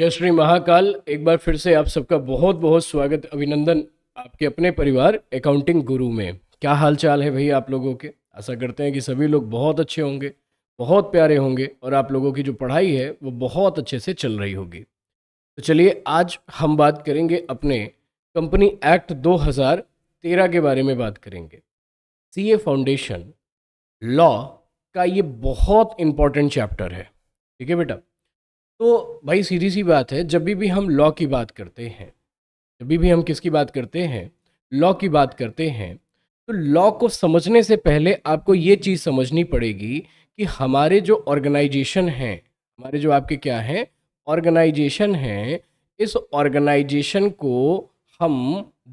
जय श्री महाकाल एक बार फिर से आप सबका बहुत बहुत स्वागत अभिनंदन आपके अपने परिवार अकाउंटिंग गुरु में क्या हाल चाल है भैया आप लोगों के ऐसा करते हैं कि सभी लोग बहुत अच्छे होंगे बहुत प्यारे होंगे और आप लोगों की जो पढ़ाई है वो बहुत अच्छे से चल रही होगी तो चलिए आज हम बात करेंगे अपने कंपनी एक्ट 2013 के बारे में बात करेंगे सी फाउंडेशन लॉ का ये बहुत इंपॉर्टेंट चैप्टर है ठीक है बेटा तो भाई सीधी सी बात है जब भी, हम लॉ की बात करते हैं जब भी, भी हम किसकी बात करते हैं लॉ की बात करते हैं तो लॉ को समझने से पहले आपको ये चीज़ समझनी पड़ेगी कि हमारे जो ऑर्गेनाइजेशन हैं हमारे जो आपके क्या हैं ऑर्गेनाइजेशन हैं इस ऑर्गेनाइजेशन को हम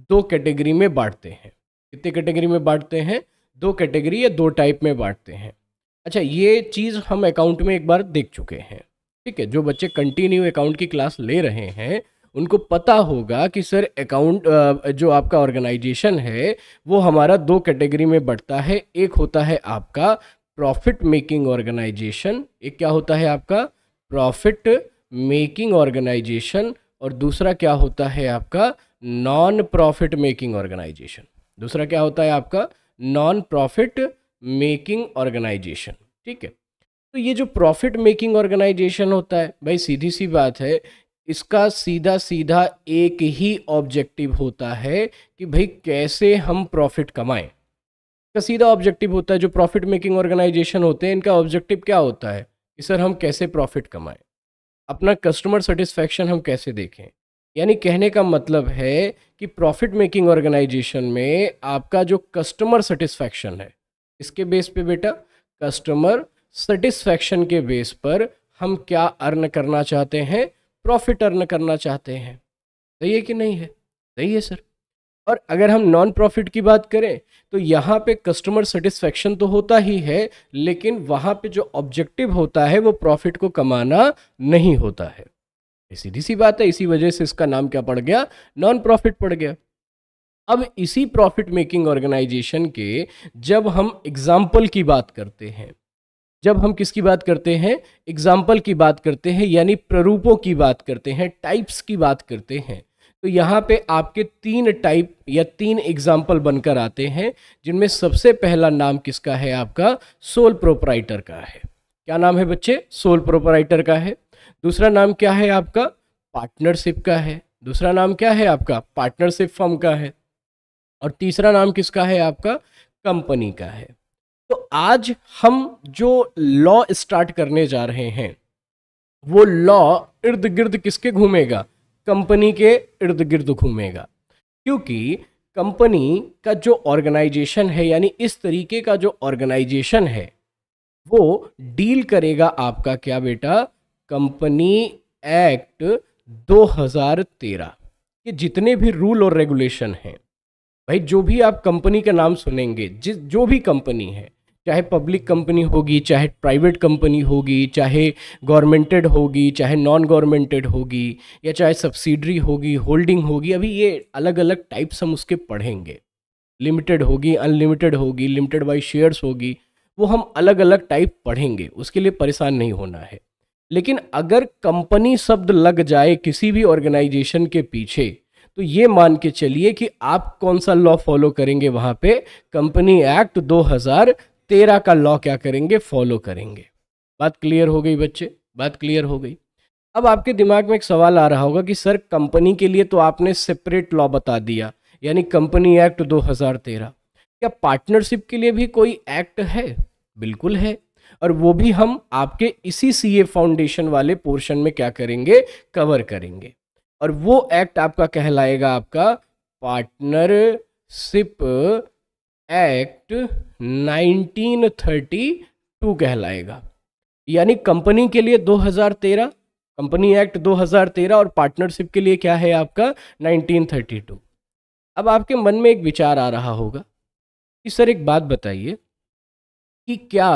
दो कैटेगरी में बांटते हैं कितने कैटेगरी में बांटते हैं दो कैटेगरी या दो टाइप में बांटते हैं अच्छा ये चीज़ हम अकाउंट में एक बार देख चुके हैं ठीक है जो बच्चे कंटिन्यू अकाउंट की क्लास ले रहे हैं उनको पता होगा कि सर अकाउंट जो आपका ऑर्गेनाइजेशन है वो हमारा दो कैटेगरी में बढ़ता है एक होता है आपका प्रॉफिट मेकिंग ऑर्गेनाइजेशन एक क्या होता है आपका प्रॉफिट मेकिंग ऑर्गेनाइजेशन और दूसरा क्या होता है आपका नॉन प्रॉफिट मेकिंग ऑर्गेनाइजेशन दूसरा क्या होता है आपका नॉन प्रॉफिट मेकिंग ऑर्गेनाइजेशन ठीक है तो ये जो प्रॉफिट मेकिंग ऑर्गेनाइजेशन होता है भाई सीधी सी बात है इसका सीधा सीधा एक ही ऑब्जेक्टिव होता है कि भाई कैसे हम प्रॉफिट कमाएं इसका सीधा ऑब्जेक्टिव होता है जो प्रॉफिट मेकिंग ऑर्गेनाइजेशन होते हैं इनका ऑब्जेक्टिव क्या होता है कि सर हम कैसे प्रॉफिट कमाएं अपना कस्टमर सेटिस्फैक्शन हम कैसे देखें यानी कहने का मतलब है कि प्रॉफिट मेकिंग ऑर्गेनाइजेशन में आपका जो कस्टमर सेटिस्फैक्शन है इसके बेस पे बेटा कस्टमर सेटिस्फैक्शन के बेस पर हम क्या अर्न करना चाहते हैं प्रॉफिट अर्न करना चाहते हैं सही है कि नहीं है सही है सर और अगर हम नॉन प्रॉफिट की बात करें तो यहाँ पे कस्टमर सेटिस्फैक्शन तो होता ही है लेकिन वहाँ पे जो ऑब्जेक्टिव होता है वो प्रॉफिट को कमाना नहीं होता है सीधी सी बात है इसी वजह से इसका नाम क्या पड़ गया नॉन प्रॉफिट पड़ गया अब इसी प्रॉफिट मेकिंग ऑर्गेनाइजेशन के जब हम एग्जाम्पल की बात करते हैं जब हम किसकी बात करते हैं एग्जाम्पल की बात करते हैं यानी प्ररूपों की बात करते हैं टाइप्स की बात करते हैं तो यहाँ पे आपके तीन टाइप या तीन एग्जाम्पल बनकर आते हैं जिनमें सबसे पहला नाम किसका है आपका सोल प्रोपराइटर का है क्या नाम है बच्चे सोल प्रोपराइटर का है दूसरा नाम क्या है आपका पार्टनरशिप का है दूसरा नाम क्या है आपका पार्टनरशिप फर्म का है और तीसरा नाम किसका है आपका कंपनी का है तो आज हम जो लॉ स्टार्ट करने जा रहे हैं वो लॉ इर्द गिर्द किसके घूमेगा कंपनी के इर्द गिर्द घूमेगा क्योंकि कंपनी का जो ऑर्गेनाइजेशन है यानी इस तरीके का जो ऑर्गेनाइजेशन है वो डील करेगा आपका क्या बेटा कंपनी एक्ट 2013 के जितने भी रूल और रेगुलेशन हैं भाई जो भी आप कंपनी का नाम सुनेंगे जिस जो भी कंपनी है चाहे पब्लिक कंपनी होगी चाहे प्राइवेट कंपनी होगी चाहे गवर्नमेंटेड होगी चाहे नॉन गवर्नमेंटेड होगी या चाहे सब्सिडरी होगी होल्डिंग होगी अभी ये अलग अलग टाइप्स हम उसके पढ़ेंगे लिमिटेड होगी अनलिमिटेड होगी लिमिटेड बाई शेयर्स होगी वो हम अलग अलग टाइप पढ़ेंगे उसके लिए परेशान नहीं होना है लेकिन अगर कंपनी शब्द लग जाए किसी भी ऑर्गेनाइजेशन के पीछे तो ये मान के चलिए कि आप कौन सा लॉ फॉलो करेंगे वहाँ पे कंपनी एक्ट तेरह का लॉ क्या करेंगे फॉलो करेंगे बात क्लियर हो गई बच्चे बात क्लियर हो गई अब आपके दिमाग में एक सवाल आ रहा होगा कि सर कंपनी के लिए तो आपने सेपरेट लॉ बता दिया यानी कंपनी एक्ट 2013 क्या पार्टनरशिप के लिए भी कोई एक्ट है बिल्कुल है और वो भी हम आपके इसी सीए फाउंडेशन वाले पोर्शन में क्या करेंगे कवर करेंगे और वो एक्ट आपका कहलाएगा आपका पार्टनरशिप एक्ट 1932 कहलाएगा यानी कंपनी के लिए 2013 कंपनी एक्ट 2013 और पार्टनरशिप के लिए क्या है आपका 1932 अब आपके मन में एक विचार आ रहा होगा कि सर एक बात बताइए कि क्या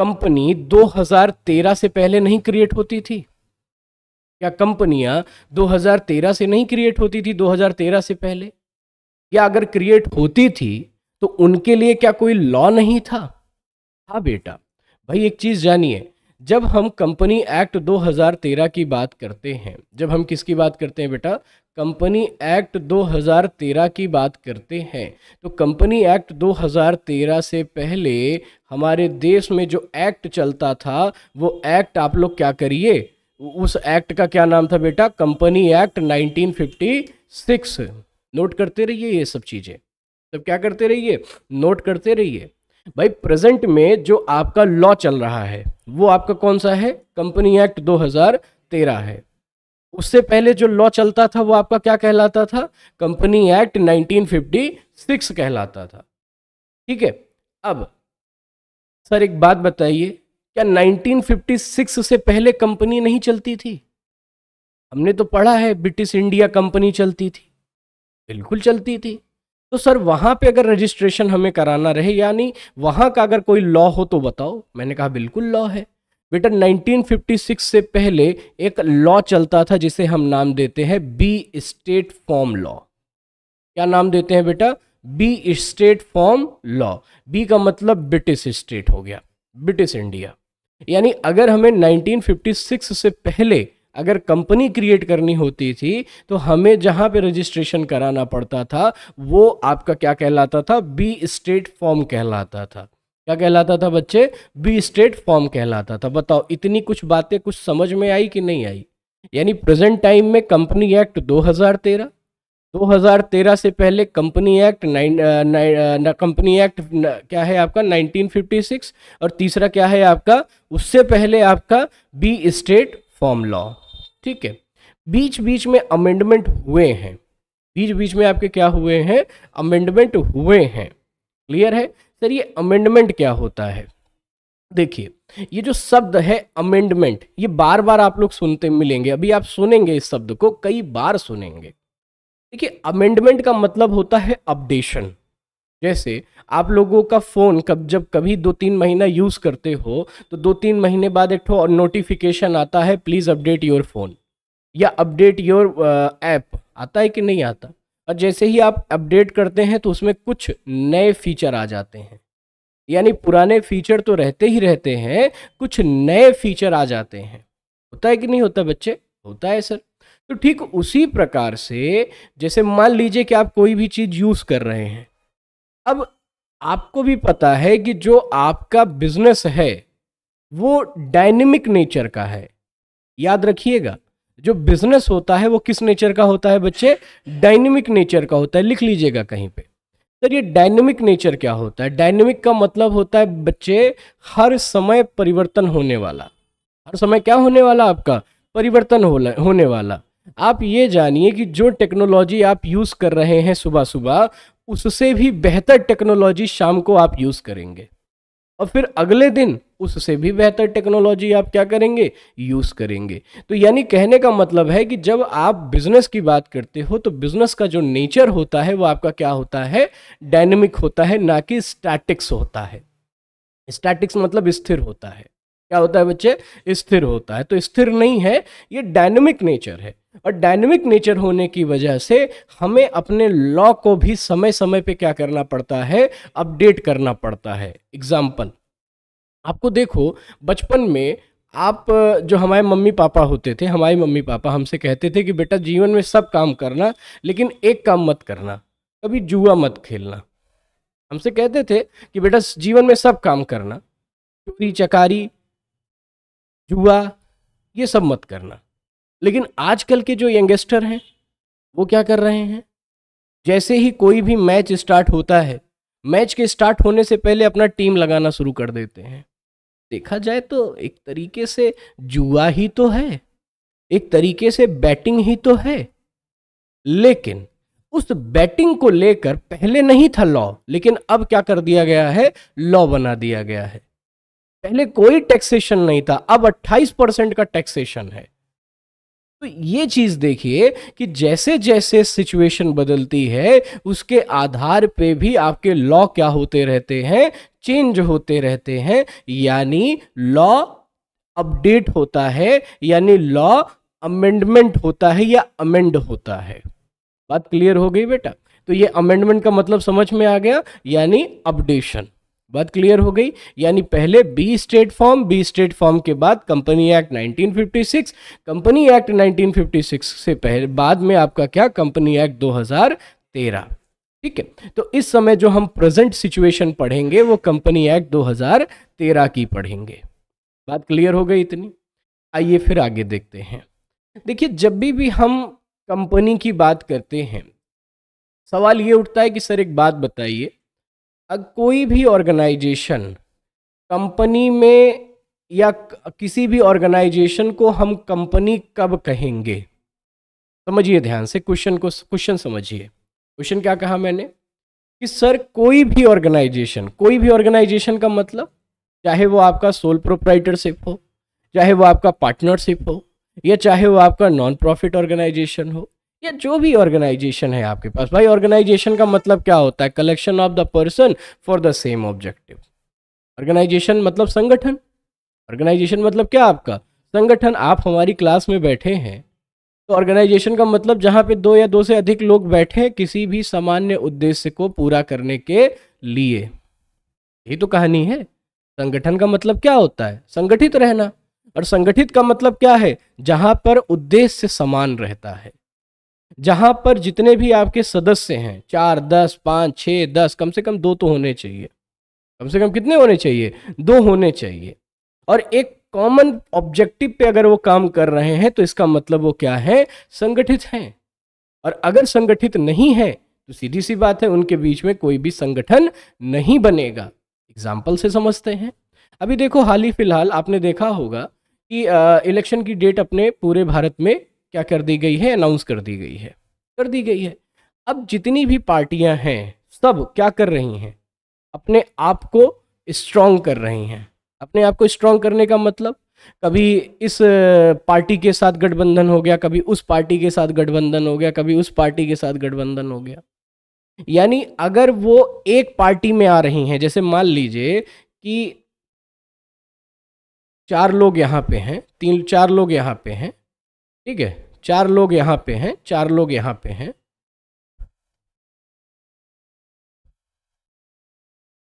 कंपनी 2013 से पहले नहीं क्रिएट होती थी क्या कंपनियां 2013 से नहीं क्रिएट होती थी 2013 से पहले या अगर क्रिएट होती थी तो उनके लिए क्या कोई लॉ नहीं था हाँ बेटा भाई एक चीज़ जानिए जब हम कंपनी एक्ट 2013 की बात करते हैं जब हम किसकी बात करते हैं बेटा कंपनी एक्ट 2013 की बात करते हैं तो कंपनी एक्ट 2013 से पहले हमारे देश में जो एक्ट चलता था वो एक्ट आप लोग क्या करिए उस एक्ट का क्या नाम था बेटा कंपनी एक्ट 1956 नोट करते रहिए ये सब चीज़ें तब क्या करते रहिए नोट करते रहिए भाई प्रेजेंट में जो आपका लॉ चल रहा है वो आपका कौन सा है कंपनी एक्ट 2013 है उससे पहले जो लॉ चलता था वो आपका क्या कहलाता था कंपनी एक्ट 1956 कहलाता था ठीक है अब सर एक बात बताइए क्या 1956 से पहले कंपनी नहीं चलती थी हमने तो पढ़ा है ब्रिटिश इंडिया कंपनी चलती थी बिल्कुल चलती थी तो सर वहाँ पे अगर रजिस्ट्रेशन हमें कराना रहे यानी वहाँ का अगर कोई लॉ हो तो बताओ मैंने कहा बिल्कुल लॉ है बेटा 1956 से पहले एक लॉ चलता था जिसे हम नाम देते हैं बी स्टेट फॉर्म लॉ क्या नाम देते हैं बेटा B state form law B का मतलब ब्रिटिश स्टेट हो गया ब्रिटिश इंडिया यानी अगर हमें 1956 से पहले अगर कंपनी क्रिएट करनी होती थी तो हमें जहाँ पे रजिस्ट्रेशन कराना पड़ता था वो आपका क्या कहलाता था बी स्टेट फॉर्म कहलाता था क्या कहलाता था बच्चे बी स्टेट फॉर्म कहलाता था बताओ इतनी कुछ बातें कुछ समझ में आई कि नहीं आई यानी प्रेजेंट टाइम में कंपनी एक्ट 2013 2013 से पहले company act nine company act क्या है आपका 1956 और तीसरा क्या है आपका उससे पहले आपका बी स्टेट फॉर्म लॉ ठीक है बीच बीच में अमेंडमेंट हुए हैं बीच बीच में आपके क्या हुए हैं अमेंडमेंट हुए हैं क्लियर है सर ये अमेंडमेंट क्या होता है देखिए ये जो शब्द है अमेंडमेंट ये बार बार आप लोग सुनते मिलेंगे अभी आप सुनेंगे इस शब्द को कई बार सुनेंगे देखिए अमेंडमेंट का मतलब होता है अपडेशन जैसे आप लोगों का फ़ोन कब जब कभी दो तीन महीना यूज़ करते हो तो दो तीन महीने बाद एक और नोटिफिकेशन आता है प्लीज़ अपडेट योर फ़ोन या अपडेट योर ऐप आता है कि नहीं आता और जैसे ही आप अपडेट करते हैं तो उसमें कुछ नए फीचर आ जाते हैं यानी पुराने फीचर तो रहते ही रहते हैं कुछ नए फीचर आ जाते हैं होता है कि नहीं होता बच्चे होता है सर तो ठीक उसी प्रकार से जैसे मान लीजिए कि आप कोई भी चीज़ यूज़ कर रहे हैं अब आपको भी पता है कि जो आपका बिजनेस है वो डायनेमिक नेचर का है याद रखिएगा जो बिजनेस होता है वो किस नेचर का होता है बच्चे डायनेमिक नेचर का होता है लिख लीजिएगा कहीं पे सर ये डायनेमिक नेचर क्या होता है डायनेमिक का मतलब होता है बच्चे हर समय परिवर्तन होने वाला हर समय क्या होने वाला आपका परिवर्तन होने वाला आप ये जानिए कि जो टेक्नोलॉजी आप यूज़ कर रहे हैं सुबह सुबह उससे भी बेहतर टेक्नोलॉजी शाम को आप यूज़ करेंगे और फिर अगले दिन उससे भी बेहतर टेक्नोलॉजी आप क्या करेंगे यूज़ करेंगे तो यानी कहने का मतलब है कि जब आप बिजनेस की बात करते हो तो बिजनेस का जो नेचर होता है वो आपका क्या होता है डायनेमिक होता है ना कि स्टैटिक्स होता है स्टैटिक्स मतलब स्थिर होता है क्या होता है बच्चे स्थिर होता है तो स्थिर नहीं है ये डायनेमिक नेचर है और डायनेमिक नेचर होने की वजह से हमें अपने लॉ को भी समय समय पे क्या करना पड़ता है अपडेट करना पड़ता है एग्जाम्पल आपको देखो बचपन में आप जो हमारे मम्मी पापा होते थे हमारे मम्मी पापा हमसे कहते थे कि बेटा जीवन में सब काम करना लेकिन एक काम मत करना कभी जुआ मत खेलना हमसे कहते थे कि बेटा जीवन में सब काम करना चोरी चकारी जुआ ये सब मत करना लेकिन आजकल के जो यंगस्टर हैं वो क्या कर रहे हैं जैसे ही कोई भी मैच स्टार्ट होता है मैच के स्टार्ट होने से पहले अपना टीम लगाना शुरू कर देते हैं देखा जाए तो एक तरीके से जुआ ही तो है एक तरीके से बैटिंग ही तो है लेकिन उस बैटिंग को लेकर पहले नहीं था लॉ लेकिन अब क्या कर दिया गया है लॉ बना दिया गया है पहले कोई टैक्सेशन नहीं था अब 28 परसेंट का टैक्सेशन है तो ये चीज़ देखिए कि जैसे जैसे सिचुएशन बदलती है उसके आधार पे भी आपके लॉ क्या होते रहते हैं चेंज होते रहते हैं यानी लॉ अपडेट होता है यानी लॉ अमेंडमेंट होता है या अमेंड होता है बात क्लियर हो गई बेटा तो ये अमेंडमेंट का मतलब समझ में आ गया यानी अपडेशन बात क्लियर हो गई यानी पहले B state form B state form के बाद कंपनी एक्ट 1956 कंपनी एक्ट 1956 से पहले बाद में आपका क्या कंपनी एक्ट 2013 ठीक है तो इस समय जो हम प्रेजेंट सिचुएशन पढ़ेंगे वो कंपनी एक्ट 2013 की पढ़ेंगे बात क्लियर हो गई इतनी आइए फिर आगे देखते हैं देखिए जब भी भी हम कंपनी की बात करते हैं सवाल ये उठता है कि सर एक बात बताइए अब कोई भी ऑर्गेनाइजेशन कंपनी में या किसी भी ऑर्गेनाइजेशन को हम कंपनी कब कहेंगे समझिए ध्यान से क्वेश्चन को क्वेश्चन समझिए क्वेश्चन क्या कहा मैंने कि सर कोई भी ऑर्गेनाइजेशन कोई भी ऑर्गेनाइजेशन का मतलब चाहे वो आपका सोल प्रोप्राइटरशिप हो चाहे वो आपका पार्टनरशिप हो या चाहे वो आपका नॉन प्रॉफिट ऑर्गेनाइजेशन हो या जो भी ऑर्गेनाइजेशन है आपके पास भाई ऑर्गेनाइजेशन का मतलब क्या होता है collection of the person for the same objective organisation मतलब संगठन ऑर्गेनाइजेशन मतलब क्या आपका संगठन आप हमारी क्लास में बैठे हैं तो ऑर्गेनाइजेशन का मतलब जहां पे दो या दो से अधिक लोग बैठे हैं किसी भी सामान्य उद्देश्य को पूरा करने के लिए यही तो कहानी है संगठन का मतलब क्या होता है संगठित रहना और संगठित का मतलब क्या है जहां पर उद्देश्य समान रहता है जहाँ पर जितने भी आपके सदस्य हैं चार दस पाँच छः दस कम से कम दो तो होने चाहिए कम से कम कितने होने चाहिए दो होने चाहिए और एक कॉमन ऑब्जेक्टिव पे अगर वो काम कर रहे हैं तो इसका मतलब वो क्या है संगठित हैं और अगर संगठित नहीं है तो सीधी सी बात है उनके बीच में कोई भी संगठन नहीं बनेगा एग्जाम्पल से समझते हैं अभी देखो हाल ही फिलहाल आपने देखा होगा कि इलेक्शन की डेट अपने पूरे भारत में क्या कर दी गई है अनाउंस कर दी गई है कर दी गई है अब जितनी भी पार्टियां हैं सब क्या कर रही हैं अपने आप को स्ट्रांग कर रही हैं अपने आप को स्ट्रांग करने का मतलब कभी इस पार्टी के साथ गठबंधन हो गया कभी उस पार्टी के साथ गठबंधन हो गया कभी उस पार्टी के साथ गठबंधन हो गया यानी अगर वो एक पार्टी में आ रही हैं जैसे मान लीजिए कि चार लोग यहाँ पे हैं तीन चार लोग यहाँ पे हैं ठीक है चार लोग यहाँ पे हैं चार लोग यहाँ पे हैं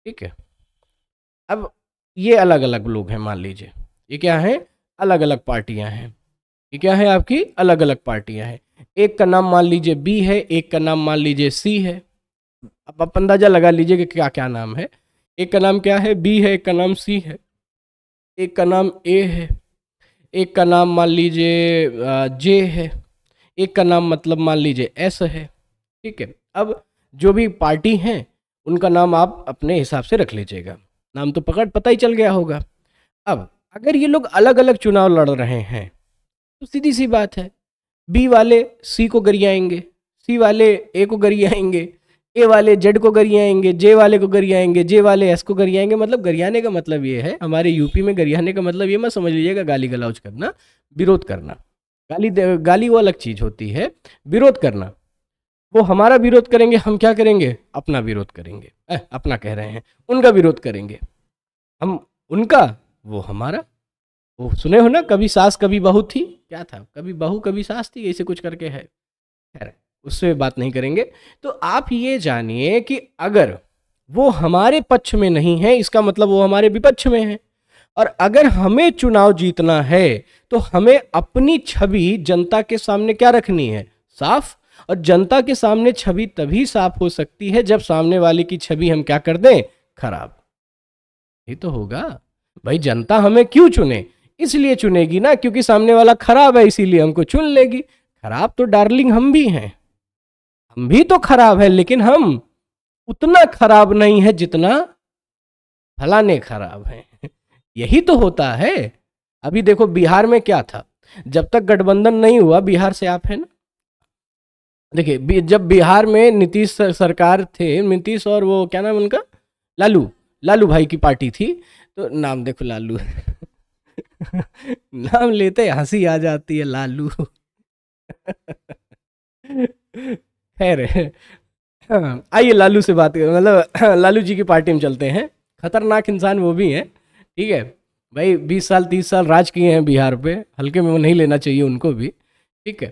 ठीक है अब ये अलग अलग लोग हैं मान लीजिए ये क्या है अलग अलग पार्टियां हैं ये क्या है आपकी अलग अलग पार्टियां हैं एक का नाम मान लीजिए बी है एक का नाम मान लीजिए सी है अब आप अंदाजा लगा लीजिए कि क्या क्या नाम है एक का नाम क्या है बी है एक का नाम सी है एक का नाम ए है एक का नाम मान लीजिए जे है एक का नाम मतलब मान लीजिए एस है ठीक है अब जो भी पार्टी हैं उनका नाम आप अपने हिसाब से रख लीजिएगा नाम तो पकड़ पता ही चल गया होगा अब अगर ये लोग अलग अलग चुनाव लड़ रहे हैं तो सीधी सी बात है बी वाले सी को गरियाएंगे सी वाले ए को गरियाएंगे ए वाले जेड को गरियाएंगे जे वाले को गरियाएंगे जे वाले एस को गरियाएंगे मतलब गरियाने का मतलब ये है हमारे यूपी में गरियाने का मतलब ये मत समझ लीजिएगा गाली गलौज करना विरोध करना गाली गाली वो अलग चीज़ होती है विरोध करना वो हमारा विरोध करेंगे हम क्या करेंगे अपना विरोध करेंगे ए, अपना कह रहे हैं उनका विरोध करेंगे हम उनका वो हमारा वो सुने हो ना कभी सास कभी बहू थी क्या था कभी बहू कभी सास थी ऐसे कुछ करके है रहे उस पर बात नहीं करेंगे तो आप ये जानिए कि अगर वो हमारे पक्ष में नहीं है इसका मतलब वो हमारे विपक्ष में है और अगर हमें चुनाव जीतना है तो हमें अपनी छवि जनता के सामने क्या रखनी है साफ और जनता के सामने छवि तभी साफ हो सकती है जब सामने वाले की छवि हम क्या कर दें खराब ये तो होगा भाई जनता हमें क्यों चुने इसलिए चुनेगी ना क्योंकि सामने वाला खराब है इसीलिए हमको चुन लेगी खराब तो डार्लिंग हम भी हैं हम भी तो खराब है लेकिन हम उतना खराब नहीं है जितना फलाने खराब है यही तो होता है अभी देखो बिहार में क्या था जब तक गठबंधन नहीं हुआ बिहार से आप है ना देखिए जब बिहार में नीतीश सरकार थे नीतीश और वो क्या नाम उनका लालू लालू भाई की पार्टी थी तो नाम देखो लालू नाम लेते हंसी आ जाती है लालू खैर हाँ, आइए लालू से बात कर मतलब हाँ, लालू जी की पार्टी में चलते हैं खतरनाक इंसान वो भी हैं ठीक है भाई बीस साल तीस साल राज किए हैं बिहार पे हल्के में वो नहीं लेना चाहिए उनको भी ठीक है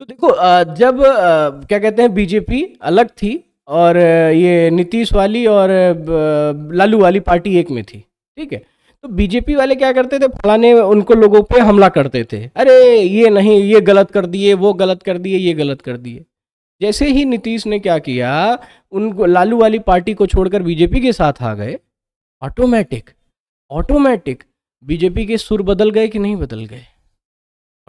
तो देखो जब क्या कहते हैं बीजेपी अलग थी और ये नीतीश वाली और लालू वाली पार्टी एक में थी ठीक है तो बीजेपी वाले क्या करते थे फलाने उनको लोगों पे हमला करते थे अरे ये नहीं ये गलत कर दिए वो गलत कर दिए ये गलत कर दिए जैसे ही नीतीश ने क्या किया उनको लालू वाली पार्टी को छोड़कर बीजेपी के साथ आ गए ऑटोमेटिक ऑटोमेटिक बीजेपी के सुर बदल गए कि नहीं बदल गए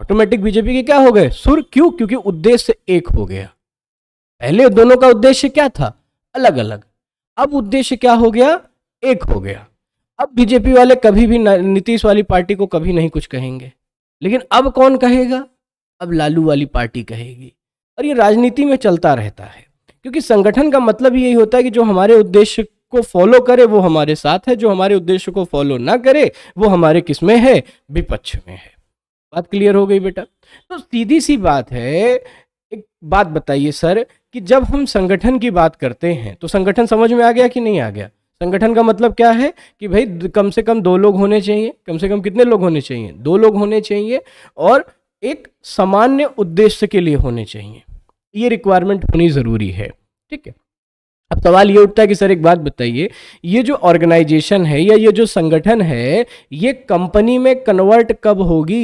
ऑटोमेटिक बीजेपी के क्या हो गए सुर क्यों क्योंकि उद्देश्य एक हो गया पहले दोनों का उद्देश्य क्या था अलग अलग अब उद्देश्य क्या हो गया एक हो गया अब बीजेपी वाले कभी भी नीतीश वाली पार्टी को कभी नहीं कुछ कहेंगे लेकिन अब कौन कहेगा अब लालू वाली पार्टी कहेगी और ये राजनीति में चलता रहता है क्योंकि संगठन का मतलब यही होता है कि जो हमारे उद्देश्य को फॉलो करे वो हमारे साथ है जो हमारे उद्देश्य को फॉलो ना करे वो हमारे किस में है विपक्ष में है बात क्लियर हो गई बेटा तो सीधी सी बात है एक बात बताइए सर कि जब हम संगठन की बात करते हैं तो संगठन समझ में आ गया कि नहीं आ गया संगठन का मतलब क्या है कि भाई कम से कम दो लोग होने चाहिए कम से कम कितने लोग होने चाहिए दो लोग होने चाहिए और एक सामान्य उद्देश्य के लिए होने चाहिए ये रिक्वायरमेंट होनी ज़रूरी है ठीक है अब सवाल ये उठता है कि सर एक बात बताइए ये जो ऑर्गेनाइजेशन है या ये जो संगठन है ये कंपनी में कन्वर्ट कब होगी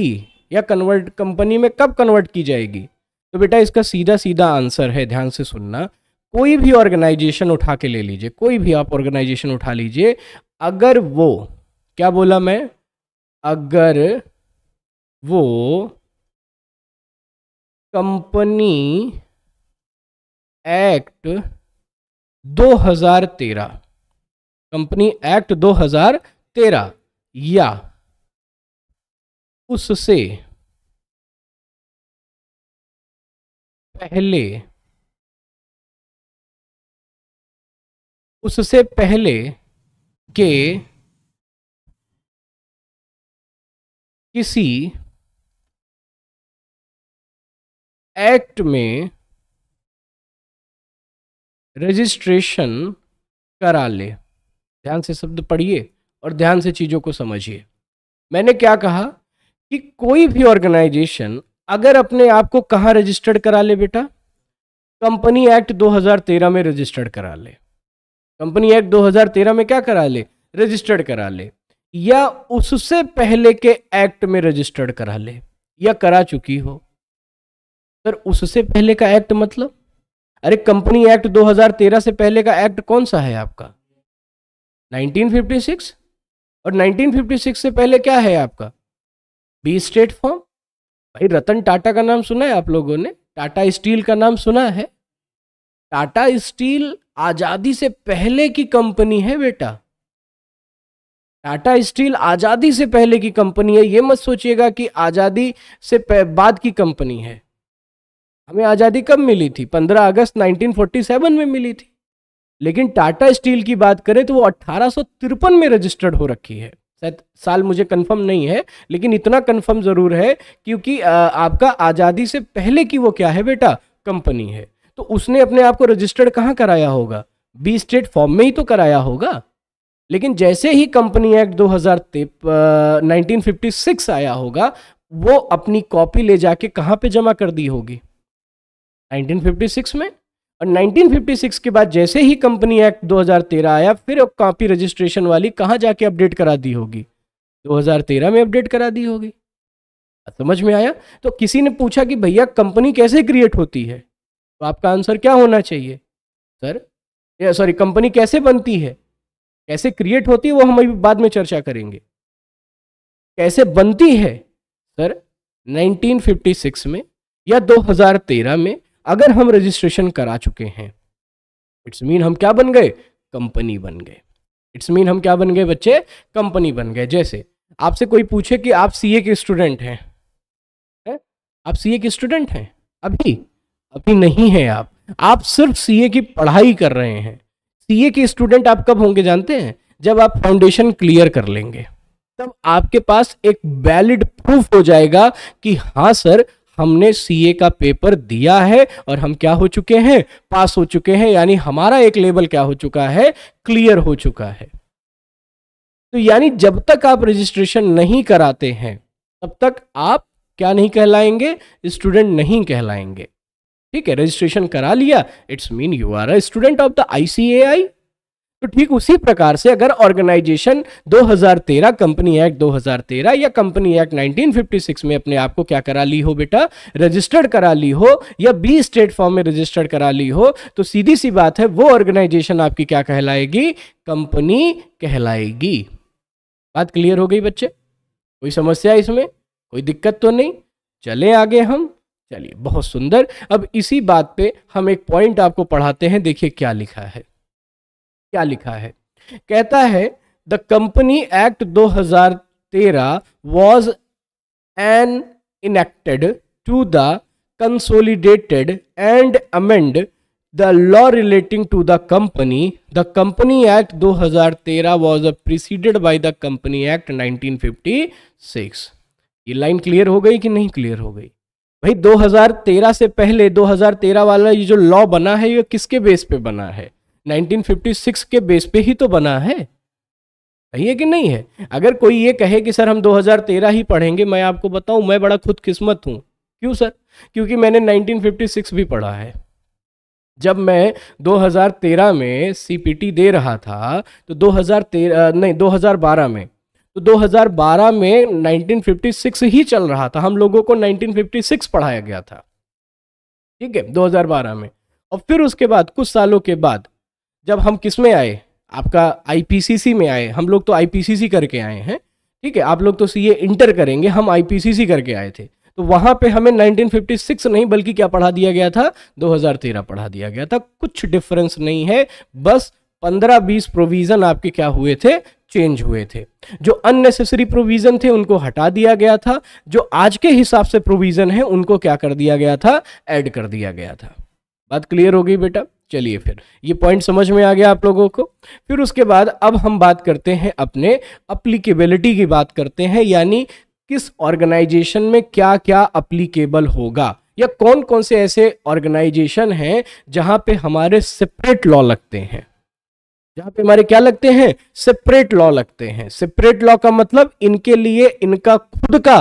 या कन्वर्ट कंपनी में कब कन्वर्ट की जाएगी तो बेटा इसका सीधा सीधा आंसर है ध्यान से सुनना कोई भी ऑर्गेनाइजेशन उठा के ले लीजिए कोई भी आप ऑर्गेनाइजेशन उठा लीजिए अगर वो क्या बोला मैं अगर वो कंपनी एक्ट 2013 कंपनी एक्ट 2013 या उससे पहले उससे पहले के किसी एक्ट में रजिस्ट्रेशन करा ले ध्यान से शब्द पढ़िए और ध्यान से चीज़ों को समझिए मैंने क्या कहा कि कोई भी ऑर्गेनाइजेशन अगर अपने आप को कहाँ रजिस्टर्ड करा ले बेटा कंपनी एक्ट 2013 में रजिस्टर्ड करा ले कंपनी एक्ट 2013 में क्या करा ले रजिस्टर्ड करा ले या उससे पहले के एक्ट में रजिस्टर्ड करा ले या करा चुकी हो पर उससे पहले का एक्ट मतलब अरे कंपनी एक्ट 2013 से पहले का एक्ट कौन सा है आपका 1956 और 1956 से पहले क्या है आपका बी स्टेट फॉर्म भाई रतन टाटा का नाम सुना है आप लोगों ने टाटा स्टील का नाम सुना है टाटा स्टील आज़ादी से पहले की कंपनी है बेटा टाटा स्टील आज़ादी से पहले की कंपनी है ये मत सोचिएगा कि आज़ादी से बाद की कंपनी है हमें आज़ादी कब मिली थी 15 अगस्त 1947 में मिली थी लेकिन टाटा स्टील की बात करें तो वो अट्ठारह में रजिस्टर्ड हो रखी है शायद साल मुझे कंफर्म नहीं है लेकिन इतना कंफर्म ज़रूर है क्योंकि आपका आज़ादी से पहले की वो क्या है बेटा कंपनी है तो उसने अपने आप को रजिस्टर्ड कहाँ कराया होगा बी स्टेट फॉर्म में ही तो कराया होगा लेकिन जैसे ही कंपनी एक्ट दो हज़ार नाइनटीन आया होगा वो अपनी कॉपी ले जाके कहाँ पे जमा कर दी होगी 1956 में और 1956 के बाद जैसे ही कंपनी एक्ट 2013 आया फिर कॉपी रजिस्ट्रेशन वाली कहाँ जाके अपडेट करा दी होगी 2013 में अपडेट करा दी होगी समझ में आया तो किसी ने पूछा कि भैया कंपनी कैसे क्रिएट होती है तो आपका आंसर क्या होना चाहिए सर सॉरी कंपनी कैसे बनती है कैसे क्रिएट होती है वो हम बाद में चर्चा करेंगे कैसे बनती है सर 1956 में या 2013 में अगर हम रजिस्ट्रेशन करा चुके हैं इट्स मीन हम क्या बन गए कंपनी बन गए इट्स मीन हम क्या बन गए बच्चे कंपनी बन गए जैसे आपसे कोई पूछे कि आप सीए के स्टूडेंट हैं है? आप सीए के स्टूडेंट हैं अभी अभी नहीं है आप आप सिर्फ सीए की पढ़ाई कर रहे हैं सीए के स्टूडेंट आप कब होंगे जानते हैं जब आप फाउंडेशन क्लियर कर लेंगे तब आपके पास एक वैलिड प्रूफ हो जाएगा कि हाँ सर हमने सीए का पेपर दिया है और हम क्या हो चुके हैं पास हो चुके हैं यानी हमारा एक लेवल क्या हो चुका है क्लियर हो चुका है तो यानी जब तक आप रजिस्ट्रेशन नहीं कराते हैं तब तक आप क्या नहीं कहलाएंगे स्टूडेंट नहीं कहलाएंगे ठीक है रजिस्ट्रेशन करा लिया it's mean you are a student of the ICAI तो ठीक उसी प्रकार से अगर ऑर्गेनाइजेशन 2013 कंपनी एक्ट 2013 या कंपनी एक्ट 1956 में अपने आप को क्या करा ली हो बेटा रजिस्टर्ड करा ली हो या बी स्टेट फॉर्म में रजिस्टर्ड करा ली हो तो सीधी सी बात है वो ऑर्गेनाइजेशन आपकी क्या कहलाएगी कंपनी कहलाएगी बात क्लियर हो गई बच्चे कोई समस्या इसमें कोई दिक्कत तो नहीं चले आगे हम चलिए बहुत सुंदर अब इसी बात पे हम एक पॉइंट आपको पढ़ाते हैं देखिए क्या लिखा है क्या लिखा है कहता है द कंपनी एक्ट 2013 हजार तेरह was an enacted to the consolidated and amend the law relating to the company the company act 2013 हजार तेरह was a by the company act nineteen fifty six ये लाइन क्लियर हो गई कि नहीं clear हो गई भाई 2013 से पहले 2013 वाला ये जो लॉ बना है ये किसके बेस पे बना है 1956 के बेस पे ही तो बना है सही है कि नहीं है अगर कोई ये कहे कि सर हम 2013 ही पढ़ेंगे मैं आपको बताऊं मैं बड़ा खुदकिस्मत हूं क्यों सर क्योंकि मैंने 1956 भी पढ़ा है जब मैं 2013 में सीपीटी दे रहा था तो 2013 नहीं 2012 में तो 2012 में 1956 ही चल रहा था हम लोगों को 1956 पढ़ाया गया था ठीक है 2012 में और फिर उसके बाद कुछ सालों के बाद जब हम किस में आए आपका आईपीसीसी में आए हम लोग तो आईपीसीसी करके आए हैं ठीक है आप लोग तो सीए इंटर करेंगे हम आईपीसीसी करके आए थे तो वहां पे हमें 1956 नहीं बल्कि क्या पढ़ा दिया गया था 2013 पढ़ा दिया गया था कुछ डिफरेंस नहीं है बस 15-20 प्रोविज़न आपके क्या हुए थे चेंज हुए थे जो अननेसेसरी प्रोविज़न थे उनको हटा दिया गया था जो आज के हिसाब से प्रोविज़न है उनको क्या कर दिया गया था एड कर दिया गया था बात क्लियर हो गई बेटा चलिए हम्म। फिर ये पॉइंट समझ में आ गया आप लोगों को फिर उसके बाद अब हम बात करते हैं अपने अप्लीकेबिलिटी की बात करते हैं यानी किस ऑर्गेनाइजेशन में क्या क्या अप्लीकेबल होगा या कौन कौन से ऐसे ऑर्गेनाइजेशन हैं जहां पे हमारे सेपरेट लॉ लगते हैं जहां पे हमारे क्या लगते हैं सेपरेट लॉ लगते हैं सेपरेट लॉ का मतलब इनके लिए इनका खुद का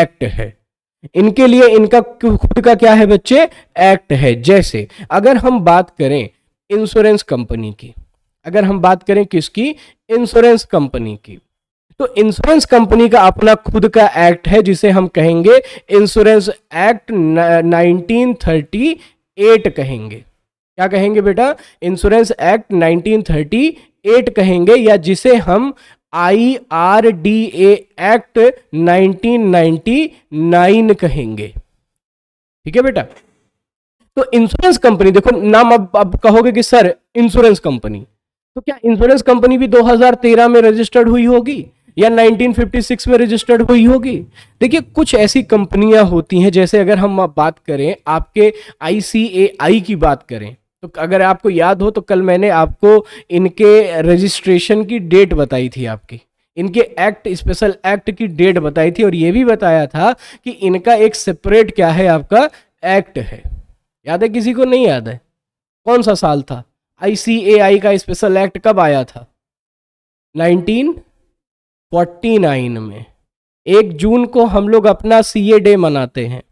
एक्ट है इनके लिए इनका खुद का क्या है बच्चे एक्ट है जैसे अगर हम बात करें इंश्योरेंस कंपनी की अगर हम बात करें किसकी इंश्योरेंस कंपनी की तो इंश्योरेंस कंपनी का अपना खुद का एक्ट है जिसे हम कहेंगे इंश्योरेंस एक्ट 1938 कहेंगे क्या कहेंगे बेटा इंश्योरेंस एक्ट 1938 कहेंगे या जिसे हम I R D A act 1999 कहेंगे ठीक है बेटा तो इंश्योरेंस कंपनी देखो नाम अब अब कहोगे कि सर इंश्योरेंस कंपनी तो क्या इंश्योरेंस कंपनी भी 2013 में रजिस्टर्ड हुई होगी या 1956 में रजिस्टर्ड हुई होगी देखिए कुछ ऐसी कंपनियां होती हैं जैसे अगर हम बात करें आपके आईसीएआई की बात करें तो अगर आपको याद हो तो कल मैंने आपको इनके रजिस्ट्रेशन की डेट बताई थी आपकी इनके एक्ट स्पेशल एक्ट की डेट बताई थी और ये भी बताया था कि इनका एक सेपरेट क्या है आपका एक्ट है याद है किसी को नहीं याद है कौन सा साल था आईसीएआई का स्पेशल एक्ट कब आया था 1949 में एक जून को हम लोग अपना सीए डे मनाते हैं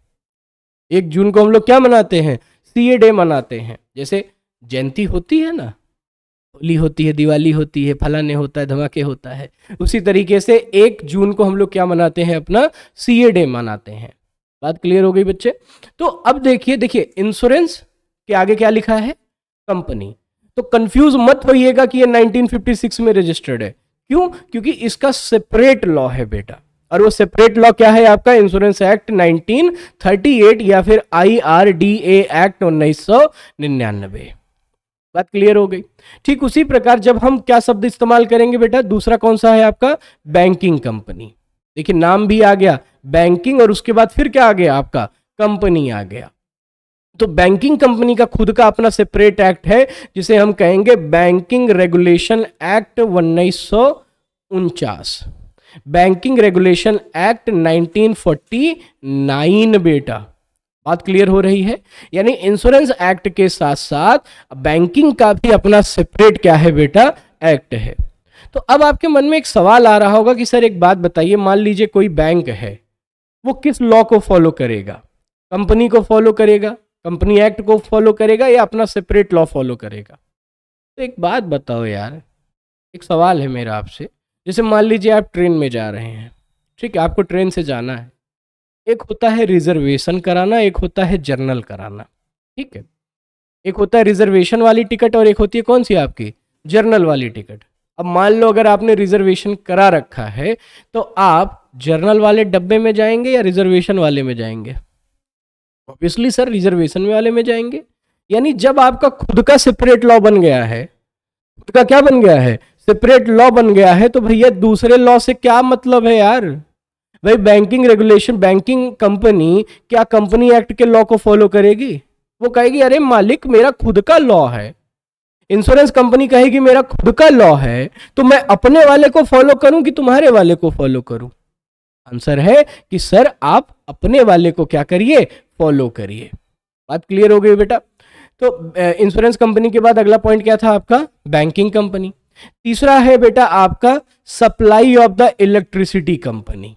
एक जून को हम लोग क्या मनाते हैं सीए डे मनाते हैं जैसे जयंती होती है ना होली होती है दिवाली होती है फलाने होता है धमाके होता है उसी तरीके से एक जून को हम लोग क्या मनाते हैं अपना सी ए डे मनाते हैं बात क्लियर हो गई बच्चे तो अब देखिए देखिए इंश्योरेंस के आगे क्या लिखा है कंपनी तो कंफ्यूज मत होइएगा कि ये 1956 में रजिस्टर्ड है क्यों क्योंकि इसका सेपरेट लॉ है बेटा और वो सेपरेट लॉ क्या है आपका इंश्योरेंस एक्ट 1938 या फिर आई आर डी एक्ट उन्नीस बात क्लियर हो गई ठीक उसी प्रकार जब हम क्या शब्द इस्तेमाल करेंगे बेटा दूसरा कौन सा है आपका बैंकिंग कंपनी देखिए नाम भी आ गया बैंकिंग और उसके बाद फिर क्या आ गया आपका कंपनी आ गया तो बैंकिंग कंपनी का खुद का अपना सेपरेट एक्ट है जिसे हम कहेंगे बैंकिंग रेगुलेशन एक्ट उन्नीस बैंकिंग रेगुलेशन एक्ट 1949 बेटा बात क्लियर हो रही है यानी इंश्योरेंस एक्ट के साथ साथ बैंकिंग का भी अपना सेपरेट क्या है बेटा एक्ट है तो अब आपके मन में एक सवाल आ रहा होगा कि सर एक बात बताइए मान लीजिए कोई बैंक है वो किस लॉ को फॉलो करेगा कंपनी को फॉलो करेगा कंपनी एक्ट को फॉलो करेगा या अपना सेपरेट लॉ फॉलो करेगा तो एक बात बताओ यार एक सवाल है मेरा आपसे जैसे मान लीजिए आप ट्रेन में जा रहे हैं ठीक है आपको ट्रेन से जाना है एक होता है रिजर्वेशन कराना एक होता है जर्नल कराना ठीक है एक होता है रिजर्वेशन वाली टिकट और एक होती है कौन सी आपकी जर्नल वाली टिकट अब मान लो अगर आपने रिजर्वेशन करा रखा है तो आप जर्नल वाले डब्बे में जाएंगे या रिजर्वेशन वाले में जाएंगे ऑब्वियसली सर रिजर्वेशन वाले में जाएंगे यानी जब आपका खुद का सेपरेट लॉ बन गया है खुद का क्या बन गया है सेपरेट लॉ बन गया है तो भैया दूसरे लॉ से क्या मतलब है यार भाई बैंकिंग रेगुलेशन बैंकिंग कंपनी क्या कंपनी एक्ट के लॉ को फॉलो करेगी वो कहेगी अरे मालिक मेरा खुद का लॉ है इंश्योरेंस कंपनी कहेगी मेरा खुद का लॉ है तो मैं अपने वाले को फॉलो करूं कि तुम्हारे वाले को फॉलो करूं आंसर है कि सर आप अपने वाले को क्या करिए फॉलो करिए बात क्लियर हो गई बेटा तो इंश्योरेंस कंपनी के बाद अगला पॉइंट क्या था आपका बैंकिंग कंपनी तीसरा है बेटा आपका supply of the electricity company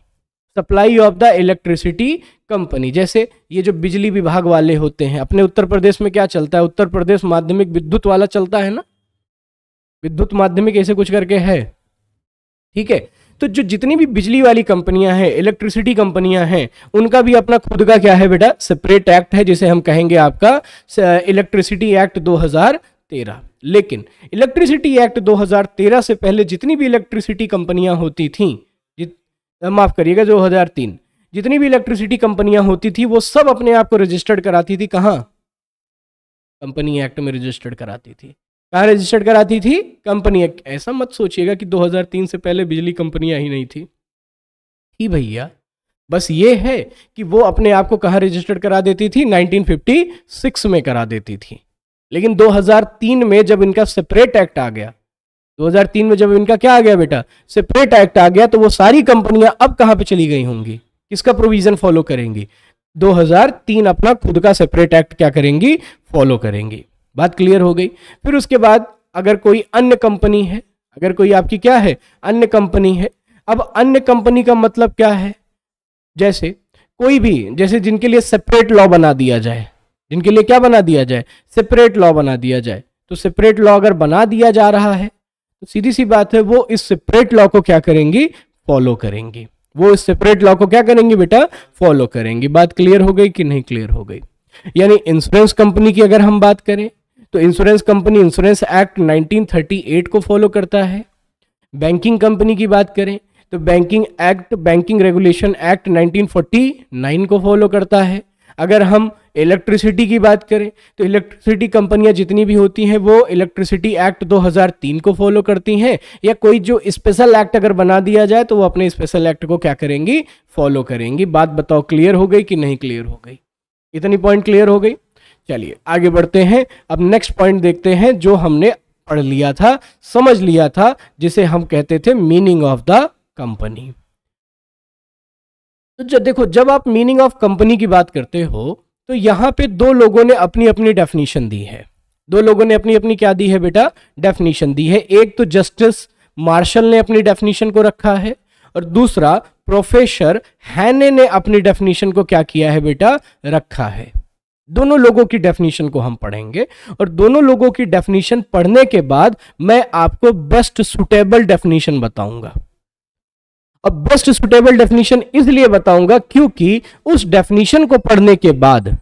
supply of the electricity company जैसे ये जो बिजली विभाग वाले होते हैं अपने उत्तर प्रदेश में क्या चलता है उत्तर प्रदेश माध्यमिक विद्युत वाला चलता है ना विद्युत माध्यमिक ऐसे कुछ करके है ठीक है तो जो जितनी भी बिजली वाली कंपनियां हैं इलेक्ट्रिसिटी कंपनियां हैं उनका भी अपना खुद का क्या है बेटा सेपरेट एक्ट है जिसे हम कहेंगे आपका इलेक्ट्रिसिटी एक्ट 2013 लेकिन इलेक्ट्रिसिटी एक्ट 2013 से पहले जितनी भी इलेक्ट्रिसिटी कंपनियां होती थीं माफ़ करिएगा 2003 जितनी भी इलेक्ट्रिसिटी कंपनियां होती थी वो सब अपने आप को रजिस्टर्ड कराती थी कहाँ कंपनी एक्ट में रजिस्टर्ड कराती थी कहाँ रजिस्टर्ड कराती थी कंपनी एक्ट ऐसा मत सोचिएगा कि 2003 से पहले बिजली कंपनियां ही नहीं थी ही भैया बस ये है कि वो अपने आप को कहाँ रजिस्टर्ड करा देती थी 1956 में करा देती थी लेकिन 2003 में जब इनका सेपरेट एक्ट आ गया 2003 में जब इनका क्या आ गया बेटा सेपरेट एक्ट आ गया तो वो सारी कंपनियां अब कहां पे चली गई होंगी किसका प्रोविजन फॉलो करेंगी 2003 अपना खुद का सेपरेट एक्ट क्या करेंगी फॉलो करेंगी बात क्लियर हो गई फिर उसके बाद अगर कोई अन्य कंपनी है अगर कोई आपकी क्या है अन्य कंपनी है अब अन्य कंपनी का मतलब क्या है जैसे कोई भी जैसे जिनके लिए सेपरेट लॉ बना दिया जाए जिनके लिए क्या बना दिया जाए सेपरेट लॉ बना दिया जाए तो सेपरेट लॉ अगर बना दिया जा रहा है तो सीधी सी बात है वो इस सेपरेट लॉ को क्या करेंगी फॉलो करेंगी वो इस सेपरेट लॉ को क्या करेंगी बेटा फॉलो करेंगी बात क्लियर हो गई कि नहीं क्लियर हो गई यानी इंश्योरेंस कंपनी की अगर हम बात करें तो इंश्योरेंस कंपनी इंश्योरेंस एक्ट 1938 को फॉलो करता है बैंकिंग कंपनी की बात करें तो banking act banking regulation act 1949 को फॉलो करता है अगर हम इलेक्ट्रिसिटी की बात करें तो इलेक्ट्रिसिटी कंपनियां जितनी भी होती हैं वो इलेक्ट्रिसिटी एक्ट 2003 को फॉलो करती हैं या कोई जो स्पेशल एक्ट अगर बना दिया जाए तो वो अपने स्पेशल एक्ट को क्या करेंगी फॉलो करेंगी बात बताओ क्लियर हो गई कि नहीं क्लियर हो गई इतनी पॉइंट क्लियर हो गई चलिए आगे बढ़ते हैं अब नेक्स्ट पॉइंट देखते हैं जो हमने पढ़ लिया था समझ लिया था जिसे हम कहते थे मीनिंग ऑफ द कंपनी तो जब देखो जब आप मीनिंग ऑफ कंपनी की बात करते हो तो यहां पे दो लोगों ने अपनी अपनी डेफिनेशन दी है दो लोगों ने अपनी अपनी क्या दी है बेटा डेफिनेशन दी है एक तो जस्टिस मार्शल ने अपनी डेफिनेशन को रखा है और दूसरा प्रोफेसर हैने ने अपनी डेफिनेशन को क्या किया है बेटा रखा है दोनों लोगों की डेफिनेशन को हम पढ़ेंगे और दोनों लोगों की डेफिनेशन पढ़ने के बाद मैं आपको बेस्ट सुटेबल डेफिनेशन बताऊंगा अब बेस्ट सुटेबल डेफिनेशन इसलिए बताऊंगा क्योंकि उस डेफिनेशन को पढ़ने के बाद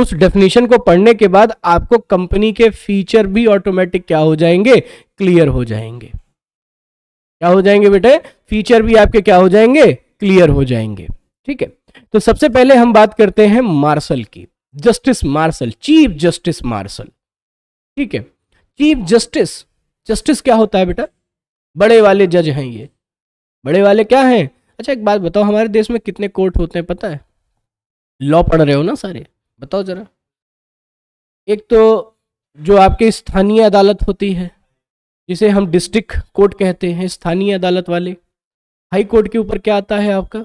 उस डेफिनेशन को पढ़ने के बाद आपको कंपनी के फीचर भी ऑटोमेटिक क्या हो जाएंगे क्लियर हो जाएंगे क्या हो जाएंगे बेटे फीचर भी आपके क्या हो जाएंगे क्लियर हो जाएंगे ठीक है तो सबसे पहले हम बात करते हैं मार्शल की justice Marshall chief justice Marshall ठीक है चीफ जस्टिस जस्टिस क्या होता है बेटा बड़े वाले जज हैं ये बड़े वाले क्या हैं अच्छा एक बात बताओ हमारे देश में कितने कोर्ट होते हैं पता है लॉ पढ़ रहे हो ना सारे बताओ ज़रा एक तो जो आपके स्थानीय अदालत होती है जिसे हम डिस्ट्रिक्ट कोर्ट कहते हैं स्थानीय अदालत वाले हाई कोर्ट के ऊपर क्या आता है आपका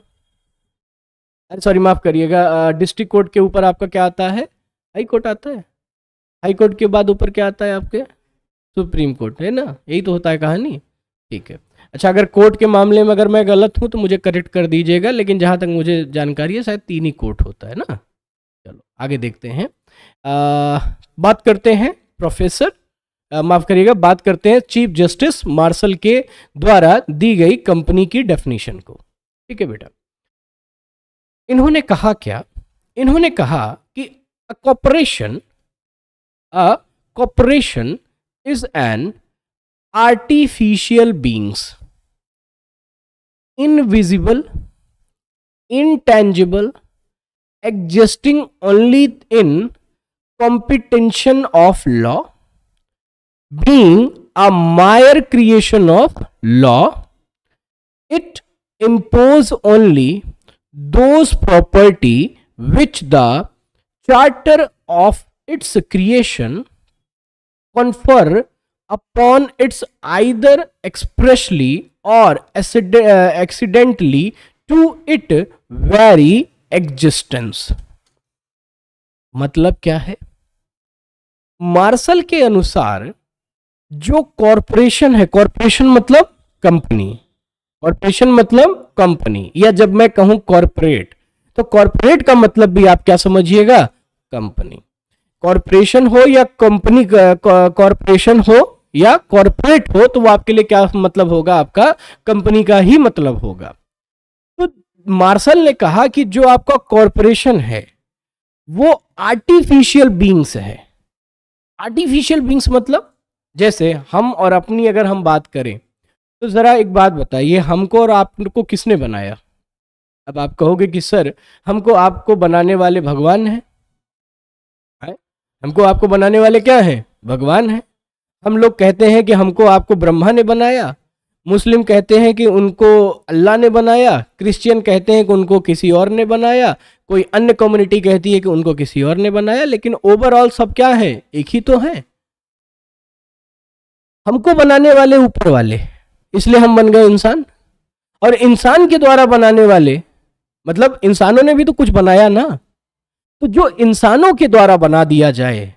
अरे सॉरी माफ़ करिएगा डिस्ट्रिक्ट कोर्ट के ऊपर आपका क्या आता है हाई कोर्ट आता है हाई कोर्ट के बाद ऊपर क्या आता है आपके सुप्रीम कोर्ट है ना यही तो होता है कहानी ठीक है अच्छा अगर कोर्ट के मामले में अगर मैं गलत हूँ तो मुझे करेक्ट कर दीजिएगा लेकिन जहां तक मुझे जानकारी है शायद तीन ही कोर्ट होता है ना चलो आगे देखते हैं आ, बात करते हैं प्रोफेसर माफ़ करिएगा बात करते हैं चीफ जस्टिस मार्शल के द्वारा दी गई कंपनी की डेफिनेशन को ठीक है बेटा इन्होंने कहा क्या इन्होंने कहा कि a a corporation is an artificial beings invisible, intangible, existing only in competition of law, being a mere creation of law, it impose only those property which the charter of its creation confer upon its either expressly or accidentally to it very existence मतलब क्या है martial के अनुसार जो corporation है corporation मतलब company corporation मतलब company या जब मैं कहूं कॉरपोरेट तो कॉरपोरेट का मतलब भी आप क्या समझिएगा कंपनी कॉरपोरेशन हो या कंपनी कॉरपोरेशन हो या कॉरपोरेट हो तो वो आपके लिए क्या मतलब होगा आपका कंपनी का ही मतलब होगा तो मार्शल ने कहा कि जो आपका कॉरपोरेशन है वो आर्टिफिशियल बींग्स है आर्टिफिशियल बींग्स मतलब जैसे हम और अपनी अगर हम बात करें तो ज़रा एक बात बताइए हमको और आपको किसने बनाया अब आप कहोगे कि सर हमको आपको बनाने वाले भगवान हैं है? हमको आपको बनाने वाले क्या हैं भगवान हैं हम लोग कहते हैं कि हमको आपको ब्रह्मा ने बनाया मुस्लिम कहते हैं कि उनको अल्लाह ने बनाया क्रिश्चियन कहते हैं कि उनको किसी और ने बनाया कोई अन्य कम्युनिटी कहती है कि उनको किसी और ने बनाया लेकिन ओवरऑल सब क्या है एक ही तो है हमको बनाने वाले ऊपर वाले इसलिए हम बन गए इंसान और इंसान के द्वारा बनाने वाले मतलब इंसानों ने भी तो कुछ बनाया ना तो जो इंसानों के द्वारा बना दिया जाए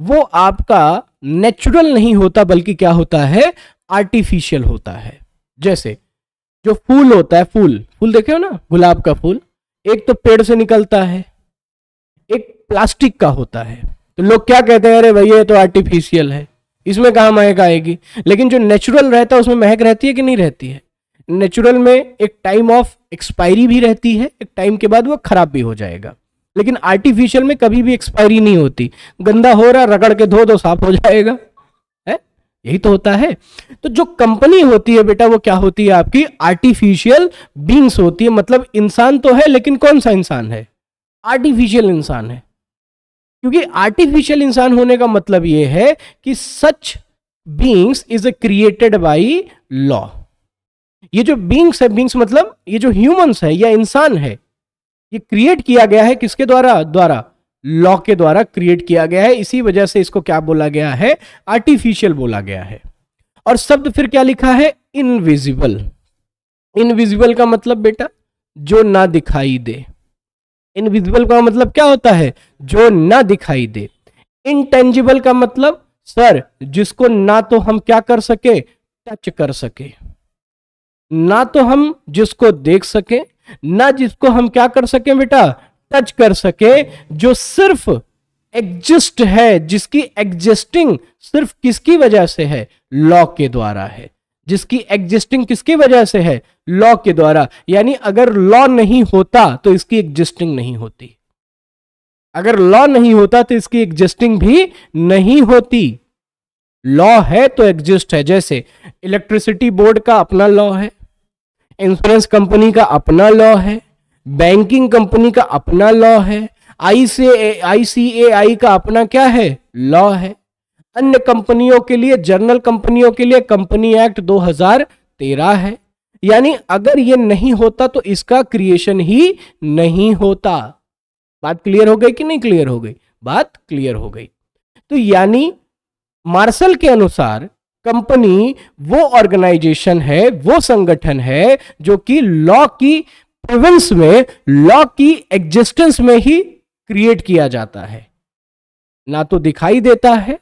वो आपका नेचुरल नहीं होता बल्कि क्या होता है आर्टिफिशियल होता है जैसे जो फूल होता है फूल फूल देखे हो ना गुलाब का फूल एक तो पेड़ से निकलता है एक प्लास्टिक का होता है तो लोग क्या कहते हैं अरे भैया ये तो आर्टिफिशियल है इसमें कहा महक आएगी लेकिन जो नेचुरल रहता है उसमें महक रहती है कि नहीं रहती है नेचुरल में एक टाइम ऑफ एक्सपायरी भी रहती है एक टाइम के बाद वह खराब भी हो जाएगा लेकिन आर्टिफिशियल में कभी भी एक्सपायरी नहीं होती गंदा हो रहा रगड़ के धो दो साफ हो जाएगा है यही तो होता है तो जो कंपनी होती है बेटा वो क्या होती है आपकी आर्टिफिशियल बींग्स होती है मतलब इंसान तो है लेकिन कौन सा इंसान है आर्टिफिशियल इंसान है क्योंकि आर्टिफिशियल इंसान होने का मतलब यह है कि such beings is a created by law ये जो बींग्स है बींग्स मतलब ये जो ह्यूमंस है या इंसान है ये क्रिएट किया गया है किसके द्वारा द्वारा लॉ के द्वारा क्रिएट किया गया है इसी वजह से इसको क्या बोला गया है आर्टिफिशियल बोला गया है और शब्द फिर क्या लिखा है इनविजिबल इनविजिबल का मतलब बेटा जो ना दिखाई दे इनविजिबल का मतलब क्या होता है जो ना दिखाई दे इनटेंजिबल का मतलब सर जिसको ना तो हम क्या कर सके टच कर सके ना तो हम जिसको देख सके ना जिसको हम क्या कर सके बेटा टच कर सके जो सिर्फ एग्जिस्ट है जिसकी एग्जिस्टिंग सिर्फ किसकी वजह से है लॉ के द्वारा है जिसकी एग्जिस्टिंग किसकी वजह से है लॉ के द्वारा यानी अगर लॉ नहीं होता तो इसकी एग्जिस्टिंग नहीं होती अगर लॉ नहीं होता तो इसकी एग्जिस्टिंग भी नहीं होती लॉ है तो एग्जिस्ट है जैसे इलेक्ट्रिसिटी बोर्ड का अपना लॉ है इंश्योरेंस कंपनी का अपना लॉ है बैंकिंग कंपनी का अपना लॉ है आई आई सी ए आई का अपना क्या है लॉ है अन्य कंपनियों के लिए जर्नल कंपनियों के लिए कंपनी एक्ट 2013 है यानी अगर ये नहीं होता तो इसका क्रिएशन ही नहीं होता बात क्लियर हो गई कि नहीं क्लियर हो गई बात क्लियर हो गई तो यानी मार्शल के अनुसार कंपनी वो ऑर्गेनाइजेशन है वो संगठन है जो कि लॉ की प्रिवेंस में लॉ की एग्जिस्टेंस में ही क्रिएट किया जाता है ना तो दिखाई देता है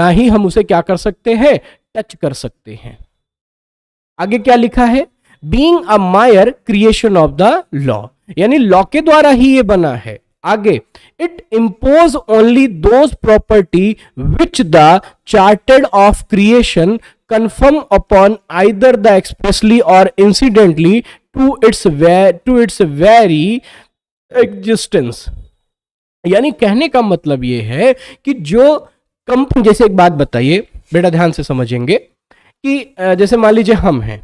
ना ही हम उसे क्या कर सकते हैं टच कर सकते हैं आगे क्या लिखा है being a mere creation of the law यानी लॉ के द्वारा ही ये बना है आगे it impose only those property which the charter of creation confirm upon either the expressly or incidentally to its to its very existence यानी कहने का मतलब यह है कि जो कंपनी जैसे एक बात बताइए बेटा ध्यान से समझेंगे कि जैसे मान लीजिए हम हैं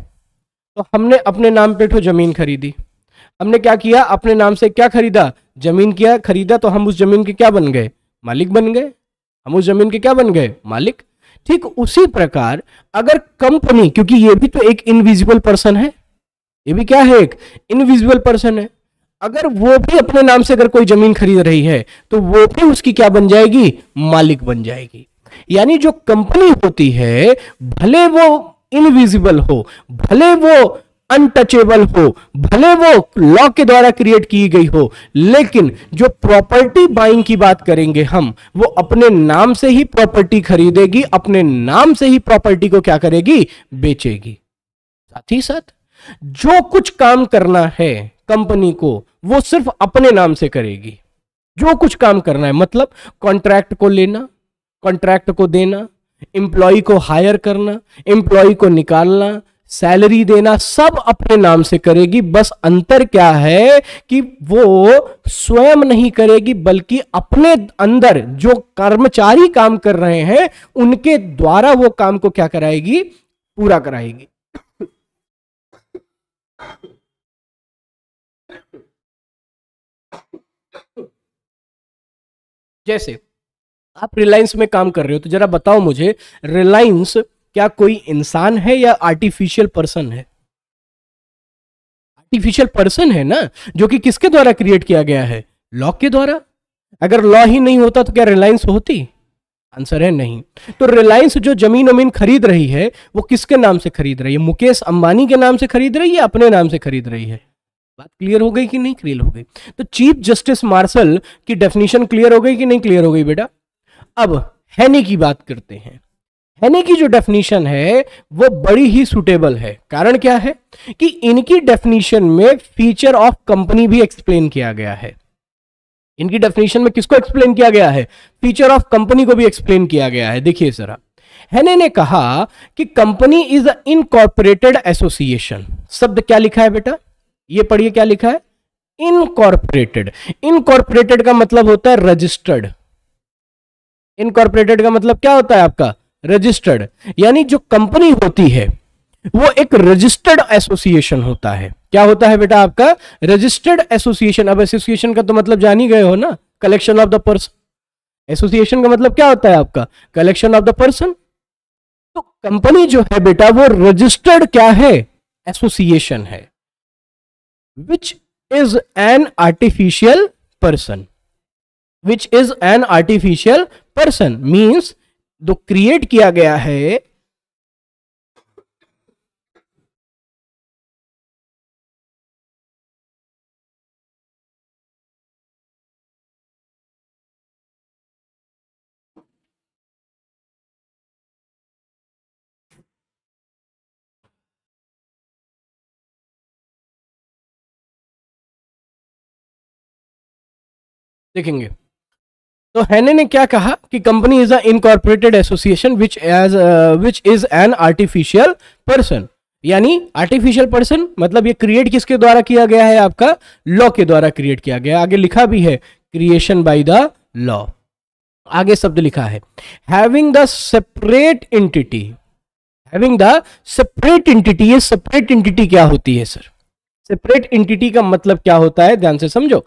तो हमने अपने नाम पे ठो तो जमीन खरीदी हमने क्या किया अपने नाम से क्या खरीदा जमीन किया खरीदा तो हम उस जमीन के क्या बन गए मालिक बन गए हम उस जमीन के क्या बन गए मालिक ठीक उसी प्रकार अगर कंपनी क्योंकि ये भी तो एक इनविजिबल पर्सन है ये भी क्या है एक इनविजिबल पर्सन है अगर वो भी अपने नाम से अगर कोई जमीन खरीद रही है तो वो भी उसकी क्या बन जाएगी मालिक बन जाएगी यानी जो कंपनी होती है भले वो इनविजिबल हो भले वो अनटचेबल हो भले वो लॉ के द्वारा क्रिएट की गई हो लेकिन जो प्रॉपर्टी बाइंग की बात करेंगे हम वो अपने नाम से ही प्रॉपर्टी खरीदेगी अपने नाम से ही प्रॉपर्टी को क्या करेगी बेचेगी साथ ही साथ जो कुछ काम करना है कंपनी को वो सिर्फ अपने नाम से करेगी जो कुछ काम करना है मतलब कॉन्ट्रैक्ट को लेना कॉन्ट्रैक्ट को देना एम्प्लॉय को हायर करना एम्प्लॉय को निकालना सैलरी देना सब अपने नाम से करेगी बस अंतर क्या है कि वो स्वयं नहीं करेगी बल्कि अपने अंदर जो कर्मचारी काम कर रहे हैं उनके द्वारा वो काम को क्या कराएगी पूरा कराएगी जैसे आप रिलायंस में काम कर रहे हो तो जरा बताओ मुझे रिलायंस क्या कोई इंसान है या आर्टिफिशियल पर्सन है आर्टिफिशियल पर्सन है ना जो कि किसके द्वारा क्रिएट किया गया है लॉ के द्वारा अगर लॉ ही नहीं होता तो क्या रिलायंस होती आंसर है नहीं तो रिलायंस जो जमीन वमीन खरीद रही है वो किसके नाम से खरीद रही है मुकेश अंबानी के नाम से खरीद रही है अपने नाम से खरीद रही है बात क्लियर हो गई कि नहीं क्लियर हो गई तो चीफ जस्टिस मार्शल की डेफिनेशन क्लियर हो गई कि नहीं क्लियर हो गई बेटा अब हैनी की बात करते हैं हैनी की जो डेफिनेशन है वो बड़ी ही सुटेबल है कारण क्या है कि इनकी डेफिनेशन में फीचर ऑफ कंपनी भी एक्सप्लेन किया गया है इनकी डेफिनेशन में किसको एक्सप्लेन किया गया है फीचर ऑफ कंपनी को भी एक्सप्लेन किया गया है देखिए जरा हैने ने कहा कि company is a incorporated association शब्द क्या लिखा है बेटा ये पढ़िए क्या लिखा है इनकॉर्पोरेटेड इनकॉर्पोरेटेड का मतलब होता है रजिस्टर्ड इनकॉर्पोरेटेड का मतलब क्या होता है आपका रजिस्टर्ड यानी जो कंपनी होती है वो एक रजिस्टर्ड एसोसिएशन होता है क्या होता है बेटा आपका रजिस्टर्ड एसोसिएशन अब एसोसिएशन का तो मतलब जान ही गए हो ना collection of the person association का मतलब क्या होता है आपका कलेक्शन ऑफ द पर्सन तो कंपनी जो है बेटा वो रजिस्टर्ड क्या है एसोसिएशन है which is an artificial person which is an artificial person means जो क्रिएट किया गया है देखेंगे तो हैने ने क्या कहा कि company is a incorporated association which as which is an artificial person यानी आर्टिफिशियल पर्सन मतलब ये क्रिएट किसके द्वारा किया गया है आपका लॉ के द्वारा क्रिएट किया गया आगे लिखा भी है क्रिएशन बाय द लॉ आगे शब्द लिखा है having the separate entity having the separate entity ये सेपरेट एंटिटी क्या होती है सर सेपरेट एंटिटी का मतलब क्या होता है ध्यान से समझो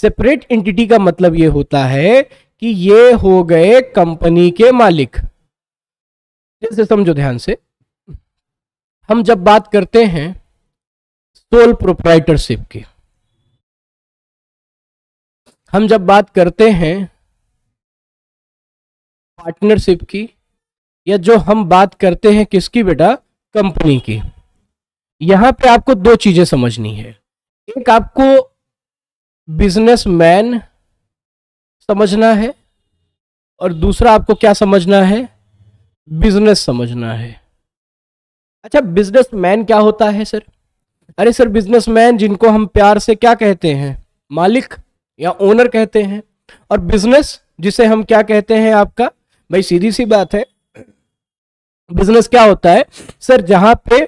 सेपरेट एंटिटी का मतलब ये होता है कि ये हो गए कंपनी के मालिक जैसे समझो ध्यान से हम जब बात करते हैं सोल प्रोप्राइटरशिप की हम जब बात करते हैं पार्टनरशिप की या जो हम बात करते हैं किसकी बेटा कंपनी की यहां पे आपको दो चीजें समझनी है एक आपको बिजनेसमैन समझना है और दूसरा आपको क्या समझना है बिजनेस समझना है अच्छा बिजनेसमैन क्या होता है सर अरे सर बिजनेसमैन जिनको हम प्यार से क्या कहते हैं मालिक या ओनर कहते हैं और बिजनेस जिसे हम क्या कहते हैं आपका भाई सीधी सी बात है बिजनेस क्या होता है सर जहां पे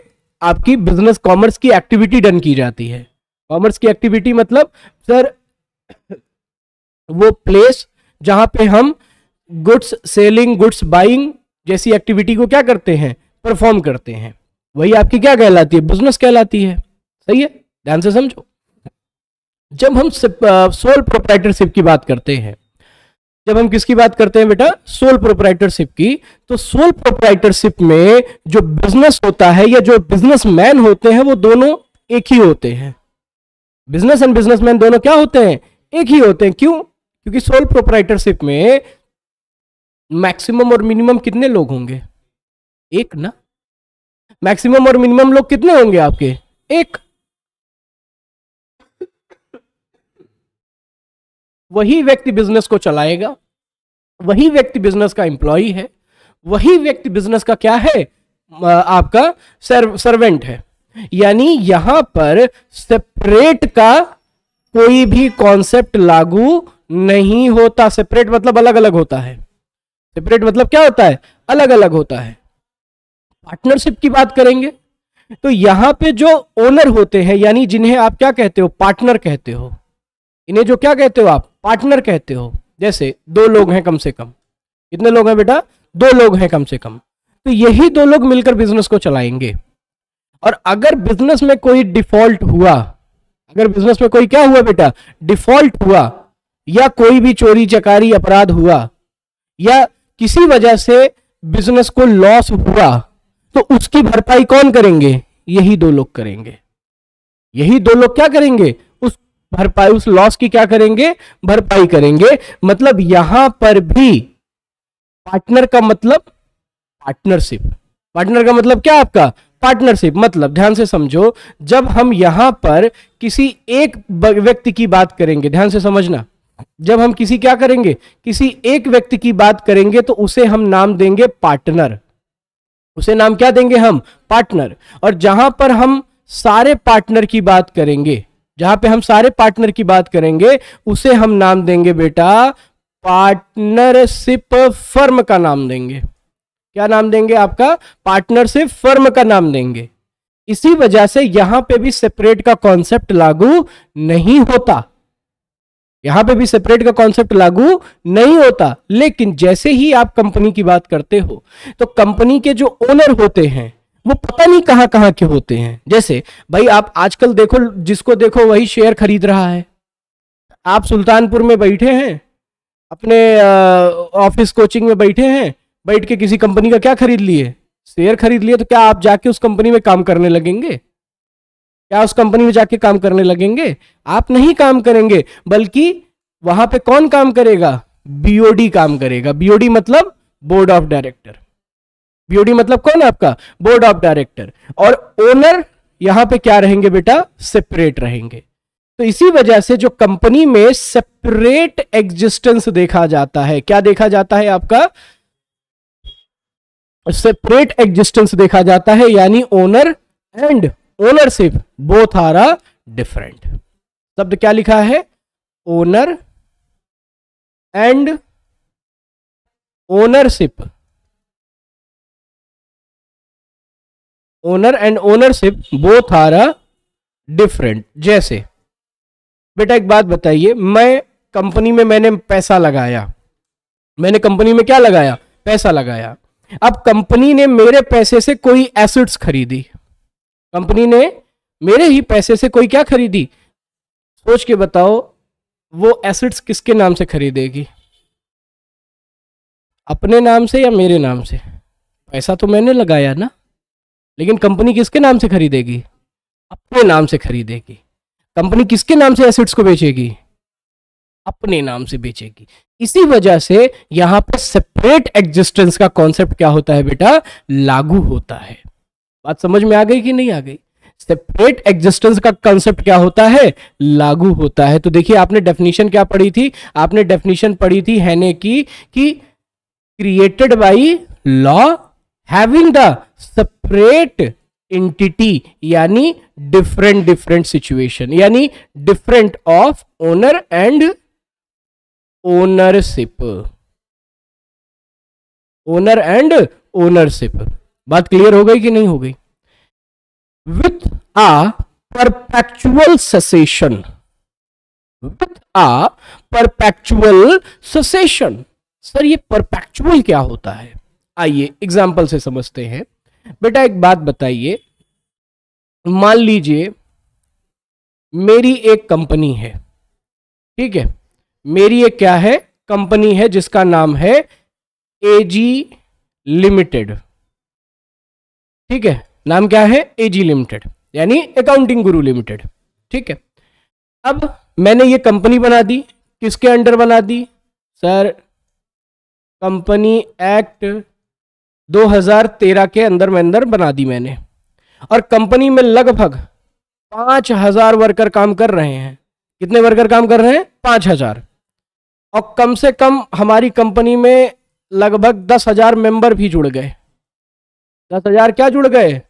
आपकी बिजनेस कॉमर्स की एक्टिविटी डन की जाती है कॉमर्स की एक्टिविटी मतलब सर वो प्लेस जहां पे हम गुड्स सेलिंग गुड्स बाइंग जैसी एक्टिविटी को क्या करते हैं परफॉर्म करते हैं वही आपकी क्या कहलाती है बिजनेस कहलाती है सही है ध्यान से समझो जब हम सोल प्रोपराइटरशिप की बात करते हैं जब हम किसकी बात करते हैं बेटा सोल प्रोप्राइटरशिप की तो सोल प्रोप्राइटरशिप में जो बिजनेस होता है या जो बिजनेसमैन होते हैं वो दोनों एक ही होते हैं बिजनेस एंड बिजनेसमैन दोनों क्या होते हैं एक ही होते हैं क्यों क्योंकि सोल प्रोपराइटरशिप में मैक्सिमम और मिनिमम कितने लोग होंगे एक ना मैक्सिमम और मिनिमम लोग कितने होंगे आपके एक वही व्यक्ति बिजनेस को चलाएगा वही व्यक्ति बिजनेस का एम्प्लॉय है वही व्यक्ति बिजनेस का क्या है आपका सर्व सर्वेंट है यानी यहां पर सेपरेट का कोई भी कॉन्सेप्ट लागू नहीं होता सेपरेट मतलब अलग अलग होता है सेपरेट मतलब क्या होता है अलग अलग होता है पार्टनरशिप की बात करेंगे तो यहां पे जो ओनर होते हैं यानी जिन्हें आप क्या कहते हो पार्टनर कहते हो इन्हें जो क्या कहते हो आप पार्टनर कहते हो जैसे दो लोग हैं कम से कम कितने लोग हैं बेटा दो लोग हैं कम से कम तो यही दो लोग मिलकर बिजनेस को चलाएंगे और अगर बिजनेस में कोई डिफॉल्ट हुआ अगर बिजनेस में कोई क्या हुआ बेटा डिफॉल्ट हुआ या कोई भी चोरी चकारी अपराध हुआ या किसी वजह से बिजनेस को लॉस हुआ तो उसकी भरपाई कौन करेंगे यही दो लोग करेंगे यही दो लोग क्या करेंगे उस भरपाई उस लॉस की क्या करेंगे भरपाई करेंगे मतलब यहां पर भी पार्टनर का मतलब पार्टनरशिप पार्टनर का मतलब क्या आपका पार्टनरशिप मतलब ध्यान से समझो जब हम यहां पर किसी एक व्यक्ति की बात करेंगे ध्यान से समझना जब हम किसी क्या करेंगे किसी एक व्यक्ति की बात करेंगे तो उसे हम नाम देंगे पार्टनर उसे नाम क्या देंगे हम पार्टनर और जहां पर हम सारे पार्टनर की बात करेंगे जहां पे हम सारे पार्टनर की बात करेंगे उसे हम नाम देंगे बेटा पार्टनरशिप फर्म का नाम देंगे क्या नाम देंगे आपका पार्टनरशिप फर्म का नाम देंगे इसी वजह से यहां पे भी सेपरेट का कॉन्सेप्ट लागू नहीं होता यहां पे भी सेपरेट का कॉन्सेप्ट लागू नहीं होता लेकिन जैसे ही आप कंपनी की बात करते हो तो कंपनी के जो ओनर होते हैं वो पता नहीं कहाँ कहां के होते हैं जैसे भाई आप आजकल देखो जिसको देखो वही शेयर खरीद रहा है आप सुल्तानपुर में बैठे हैं अपने ऑफिस कोचिंग में बैठे हैं बैठ के किसी कंपनी का क्या खरीद लिए शेयर खरीद लिए तो क्या आप जाके उस कंपनी में काम करने लगेंगे क्या उस कंपनी में जाके काम करने लगेंगे आप नहीं काम करेंगे बल्कि वहां पे कौन काम करेगा बीओडी काम करेगा बीओडी मतलब बोर्ड ऑफ डायरेक्टर बीओडी मतलब कौन आपका बोर्ड ऑफ डायरेक्टर और ओनर यहां पे क्या रहेंगे बेटा सेपरेट रहेंगे तो इसी वजह से जो कंपनी में सेपरेट एग्जिस्टेंस देखा जाता है क्या देखा जाता है आपका सेपरेट एग्जिस्टेंस देखा जाता है यानी owner and ownership both are a different शब्द क्या लिखा है owner and ownership owner and ownership both are a different जैसे बेटा एक बात बताइए मैं कंपनी में मैंने पैसा लगाया मैंने कंपनी में क्या लगाया पैसा लगाया अब कंपनी ने मेरे पैसे से कोई एसेट्स खरीदी कंपनी ने मेरे ही पैसे से कोई क्या खरीदी सोच के बताओ वो एसेट्स किसके नाम से खरीदेगी अपने नाम से या मेरे नाम से पैसा तो मैंने लगाया ना लेकिन कंपनी किसके नाम से खरीदेगी अपने नाम से खरीदेगी कंपनी किसके नाम से एसेट्स को बेचेगी अपने नाम से बेचेगी इसी वजह से यहां पर सेपरेट एग्जिस्टेंस का कॉन्सेप्ट क्या होता है बेटा लागू होता है बात समझ में आ गई कि नहीं आ गई सेपरेट एग्जिस्टेंस का कॉन्सेप्ट क्या होता है लागू होता है तो देखिए आपने डेफिनेशन क्या पढ़ी थी आपने डेफिनेशन पढ़ी थी हैने की कि created by law having the separate entity यानी डिफरेंट डिफरेंट सिचुएशन यानी different of owner and ownership owner and ownership बात क्लियर हो गई कि नहीं हो गई with a perpetual succession with a perpetual succession sir ये परपैक्चुअल क्या होता है आइए एग्जाम्पल से समझते हैं बेटा एक बात बताइए मान लीजिए मेरी एक कंपनी है ठीक है मेरी एक क्या है कंपनी है जिसका नाम है एजी लिमिटेड ठीक है नाम क्या है एजी लिमिटेड यानी अकाउंटिंग गुरु लिमिटेड ठीक है अब मैंने ये कंपनी बना दी किसके अंडर बना दी सर कंपनी एक्ट 2013 के अंदर में अंदर बना दी मैंने और कंपनी में लगभग पांच हजार वर्कर काम कर रहे हैं कितने वर्कर काम कर रहे हैं पांच हजार और कम से कम हमारी कंपनी में लगभग दस हजार मेंबर भी जुड़ गए दस हजार क्या जुड़ गए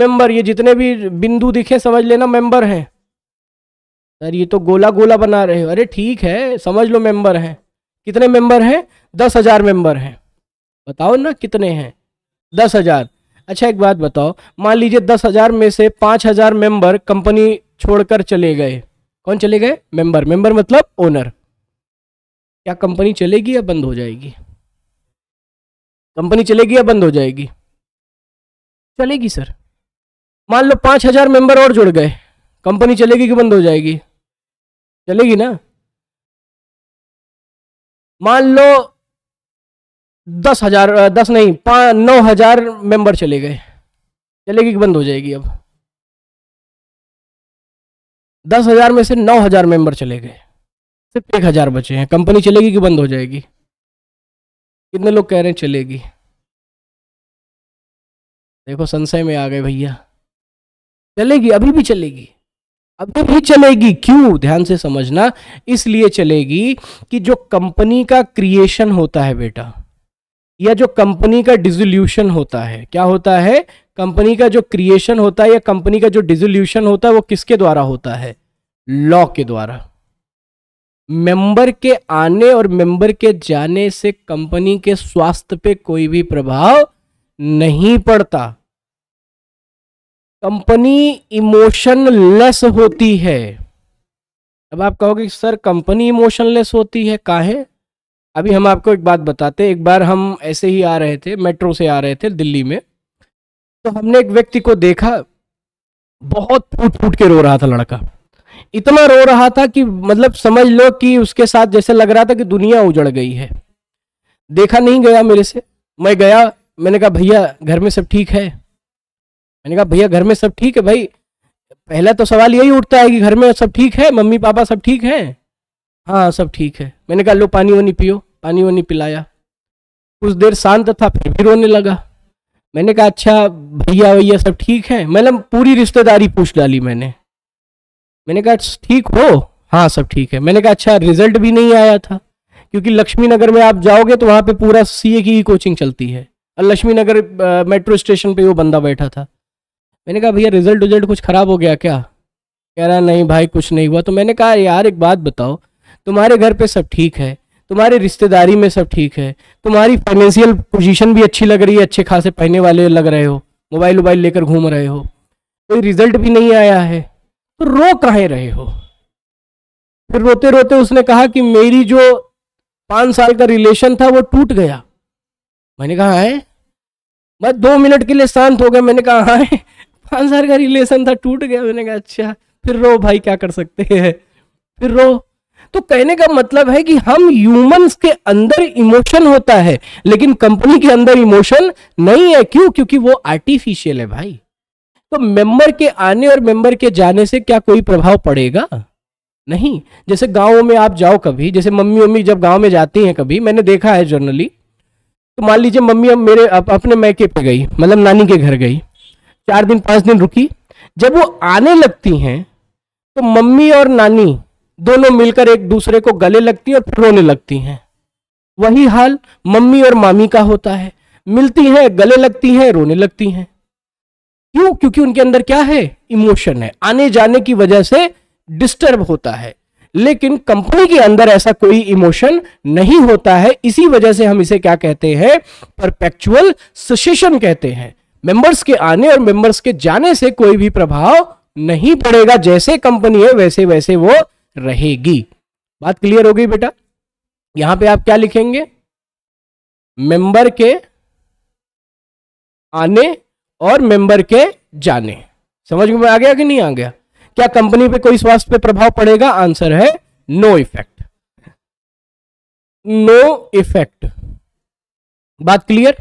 मेंबर ये जितने भी बिंदु दिखे समझ लेना मेंबर हैं सर ये तो गोला गोला बना रहे हो अरे ठीक है समझ लो मेंबर हैं कितने मेंबर हैं दस हजार मेंबर हैं बताओ ना कितने हैं दस हजार अच्छा एक बात बताओ मान लीजिए दस हजार में से पाँच हजार मेंबर कंपनी छोड़कर चले गए कौन चले गए मेंबर मेंबर मतलब ओनर क्या कंपनी चलेगी या बंद हो जाएगी कंपनी चलेगी या बंद हो जाएगी चलेगी सर मान लो पाँच हज़ार मेम्बर और जुड़ गए कंपनी चलेगी कि बंद हो जाएगी चलेगी ना मान लो दस हज़ार दस नहीं पाँच नौ हज़ार मेम्बर चले गए चलेगी कि बंद हो जाएगी अब दस हज़ार में से नौ हज़ार मेम्बर चले गए सिर्फ एक हज़ार बचे हैं कंपनी चलेगी कि बंद हो जाएगी कितने लोग कह रहे हैं चलेगी देखो संशय में आ गए भैया चलेगी अभी भी चलेगी अभी भी चलेगी क्यों ध्यान से समझना इसलिए चलेगी कि जो कंपनी का क्रिएशन होता है बेटा या जो कंपनी का डिजोल्यूशन होता है क्या होता है कंपनी का जो क्रिएशन होता है या कंपनी का जो डिजोल्यूशन होता है वो किसके द्वारा होता है लॉ के द्वारा मेंबर के आने और मेंबर के जाने से कंपनी के स्वास्थ्य पे कोई भी प्रभाव नहीं पड़ता कंपनी इमोशनलेस होती है अब आप कहोगे सर कंपनी इमोशनलेस होती है काहे अभी हम आपको एक बात बताते एक बार हम ऐसे ही आ रहे थे मेट्रो से आ रहे थे दिल्ली में तो हमने एक व्यक्ति को देखा बहुत फूट फूट के रो रहा था लड़का इतना रो रहा था कि मतलब समझ लो कि उसके साथ जैसे लग रहा था कि दुनिया उजड़ गई है देखा नहीं गया मेरे से मैं गया मैंने कहा भैया घर में सब ठीक है मैंने कहा भैया घर में सब ठीक है भाई पहला तो सवाल यही उठता है कि घर में सब ठीक है मम्मी पापा सब ठीक है हाँ सब ठीक है मैंने कहा लो पानी वानी पियो पानी वानी पिलाया कुछ देर शांत था फिर भी रोने लगा मैंने कहा अच्छा भैया भैया सब ठीक है मतलब पूरी रिश्तेदारी पूछ डाली मैंने मैंने कहा अच्छा, ठीक हो हाँ सब ठीक है मैंने कहा अच्छा रिजल्ट भी नहीं आया था क्योंकि लक्ष्मी नगर में आप जाओगे तो वहाँ पे पूरा सीए की कोचिंग चलती है लक्ष्मी नगर मेट्रो स्टेशन पे वो बंदा बैठा था मैंने कहा भैया रिजल्ट उजल्ट कुछ ख़राब हो गया क्या कह रहा नहीं भाई कुछ नहीं हुआ तो मैंने कहा यार एक बात बताओ तुम्हारे घर पे सब ठीक है तुम्हारी रिश्तेदारी में सब ठीक है तुम्हारी फाइनेंशियल पोजीशन भी अच्छी लग रही है अच्छे खासे पहने वाले लग रहे हो मोबाइल वोबाइल लेकर घूम रहे हो कोई रिजल्ट भी नहीं आया है तो रो कहा रहे हो फिर रोते रोते उसने कहा कि मेरी जो पाँच साल का रिलेशन था वो टूट गया मैंने कहा है बस दो मिनट के लिए शांत हो गया मैंने कहा है हाँ, पाँच हज़ार का रिलेशन था टूट गया मैंने कहा अच्छा फिर रो भाई क्या कर सकते हैं फिर रो तो कहने का मतलब है कि हम ह्यूमंस के अंदर इमोशन होता है लेकिन कंपनी के अंदर इमोशन नहीं है क्यों क्योंकि वो आर्टिफिशियल है भाई तो मेंबर के आने और मेंबर के जाने से क्या कोई प्रभाव पड़ेगा नहीं जैसे गाँव में आप जाओ कभी जैसे मम्मी उम्मी जब गाँव में जाती हैं कभी मैंने देखा है जर्नली तो मान लीजिए मम्मी अब मेरे अप, अपने मैके पे गई मतलब नानी के घर गई चार दिन पांच दिन रुकी जब वो आने लगती हैं तो मम्मी और नानी दोनों मिलकर एक दूसरे को गले लगती और रोने लगती हैं वही हाल मम्मी और मामी का होता है मिलती हैं गले लगती हैं रोने लगती हैं क्यों क्योंकि उनके अंदर क्या है इमोशन है आने जाने की वजह से डिस्टर्ब होता है लेकिन कंपनी के अंदर ऐसा कोई इमोशन नहीं होता है इसी वजह से हम इसे क्या कहते हैं परपेक्चुअल सशेषन कहते हैं मेंबर्स के आने और मेंबर्स के जाने से कोई भी प्रभाव नहीं पड़ेगा जैसे कंपनी है वैसे वैसे वो रहेगी बात क्लियर हो गई बेटा यहां पे आप क्या लिखेंगे मेंबर के आने और मेंबर के जाने समझ में आ गया कि नहीं आ गया क्या कंपनी पे कोई स्वास्थ्य पे प्रभाव पड़ेगा आंसर है नो इफेक्ट नो इफेक्ट बात क्लियर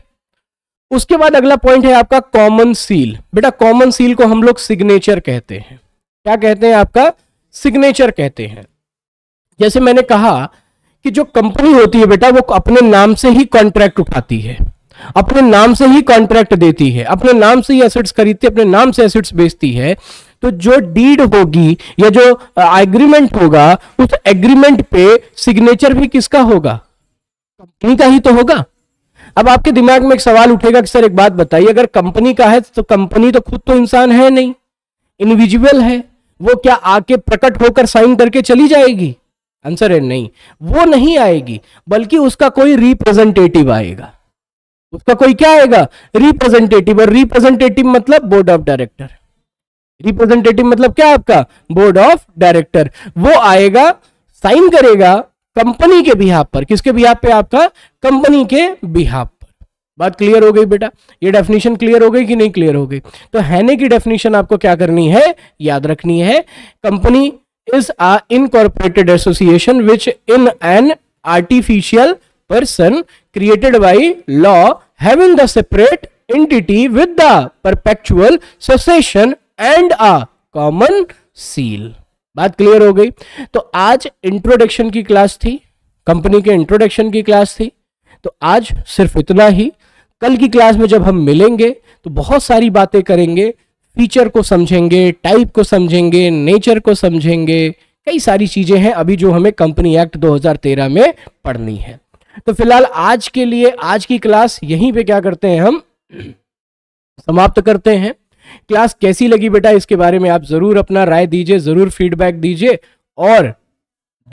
उसके बाद अगला पॉइंट है आपका कॉमन सील बेटा कॉमन सील को हम लोग सिग्नेचर कहते हैं क्या कहते हैं आपका सिग्नेचर कहते हैं जैसे मैंने कहा कि जो कंपनी होती है बेटा वो अपने नाम से ही कॉन्ट्रैक्ट उठाती है अपने नाम से ही कॉन्ट्रैक्ट देती है अपने नाम से ही एसेट्स खरीदती है अपने नाम से एसेट्स बेचती है तो जो डीड होगी या जो एग्रीमेंट होगा उस एग्रीमेंट पे सिग्नेचर भी किसका होगा कंपनी का ही तो होगा अब आपके दिमाग में एक सवाल उठेगा कि सर एक बात बताइए अगर कंपनी का है तो कंपनी तो खुद तो इंसान है नहीं इंडिविजुअल है वो क्या आके प्रकट होकर साइन करके चली जाएगी आंसर है नहीं वो नहीं आएगी बल्कि उसका कोई रिप्रेजेंटेटिव आएगा उसका कोई क्या आएगा रिप्रेजेंटेटिव और रिप्रेजेंटेटिव मतलब बोर्ड ऑफ डायरेक्टर रिप्रेजेंटेटिव मतलब क्या आपका बोर्ड ऑफ डायरेक्टर वो आएगा साइन करेगा कंपनी के बिहाफ पर किसके बिहाफ पे आपका कंपनी के बिहाफ पर बात क्लियर हो गई बेटा ये डेफिनेशन क्लियर हो गई कि नहीं क्लियर हो गई तो हैने की डेफिनेशन आपको क्या करनी है याद रखनी है company is a incorporated association which in an artificial person created by law having the separate entity with the perpetual cessation and a common seal बात क्लियर हो गई तो आज इंट्रोडक्शन की क्लास थी कंपनी के इंट्रोडक्शन की क्लास थी तो आज सिर्फ इतना ही कल की क्लास में जब हम मिलेंगे तो बहुत सारी बातें करेंगे फीचर को समझेंगे टाइप को समझेंगे नेचर को समझेंगे कई सारी चीज़ें हैं अभी जो हमें कंपनी एक्ट 2013 में पढ़नी है तो फिलहाल आज के लिए आज की क्लास यहीं पे क्या करते हैं हम समाप्त करते हैं क्लास कैसी लगी बेटा इसके बारे में आप ज़रूर अपना राय दीजिए ज़रूर फीडबैक दीजिए और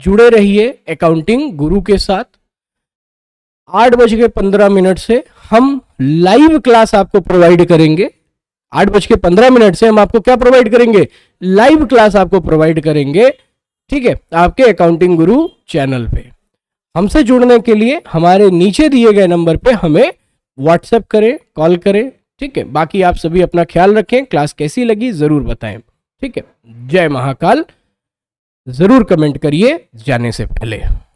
जुड़े रहिए अकाउंटिंग गुरु के साथ आठ बज के पंद्रह मिनट से हम लाइव क्लास आपको प्रोवाइड करेंगे आठ बज के पंद्रह मिनट से हम आपको क्या प्रोवाइड करेंगे लाइव क्लास आपको प्रोवाइड करेंगे ठीक है आपके अकाउंटिंग गुरु चैनल पे हमसे जुड़ने के लिए हमारे नीचे दिए गए नंबर पे हमें व्हाट्सएप करें कॉल करें ठीक है बाकी आप सभी अपना ख्याल रखें क्लास कैसी लगी ज़रूर बताएं ठीक है जय महाकाल ज़रूर कमेंट करिए जाने से पहले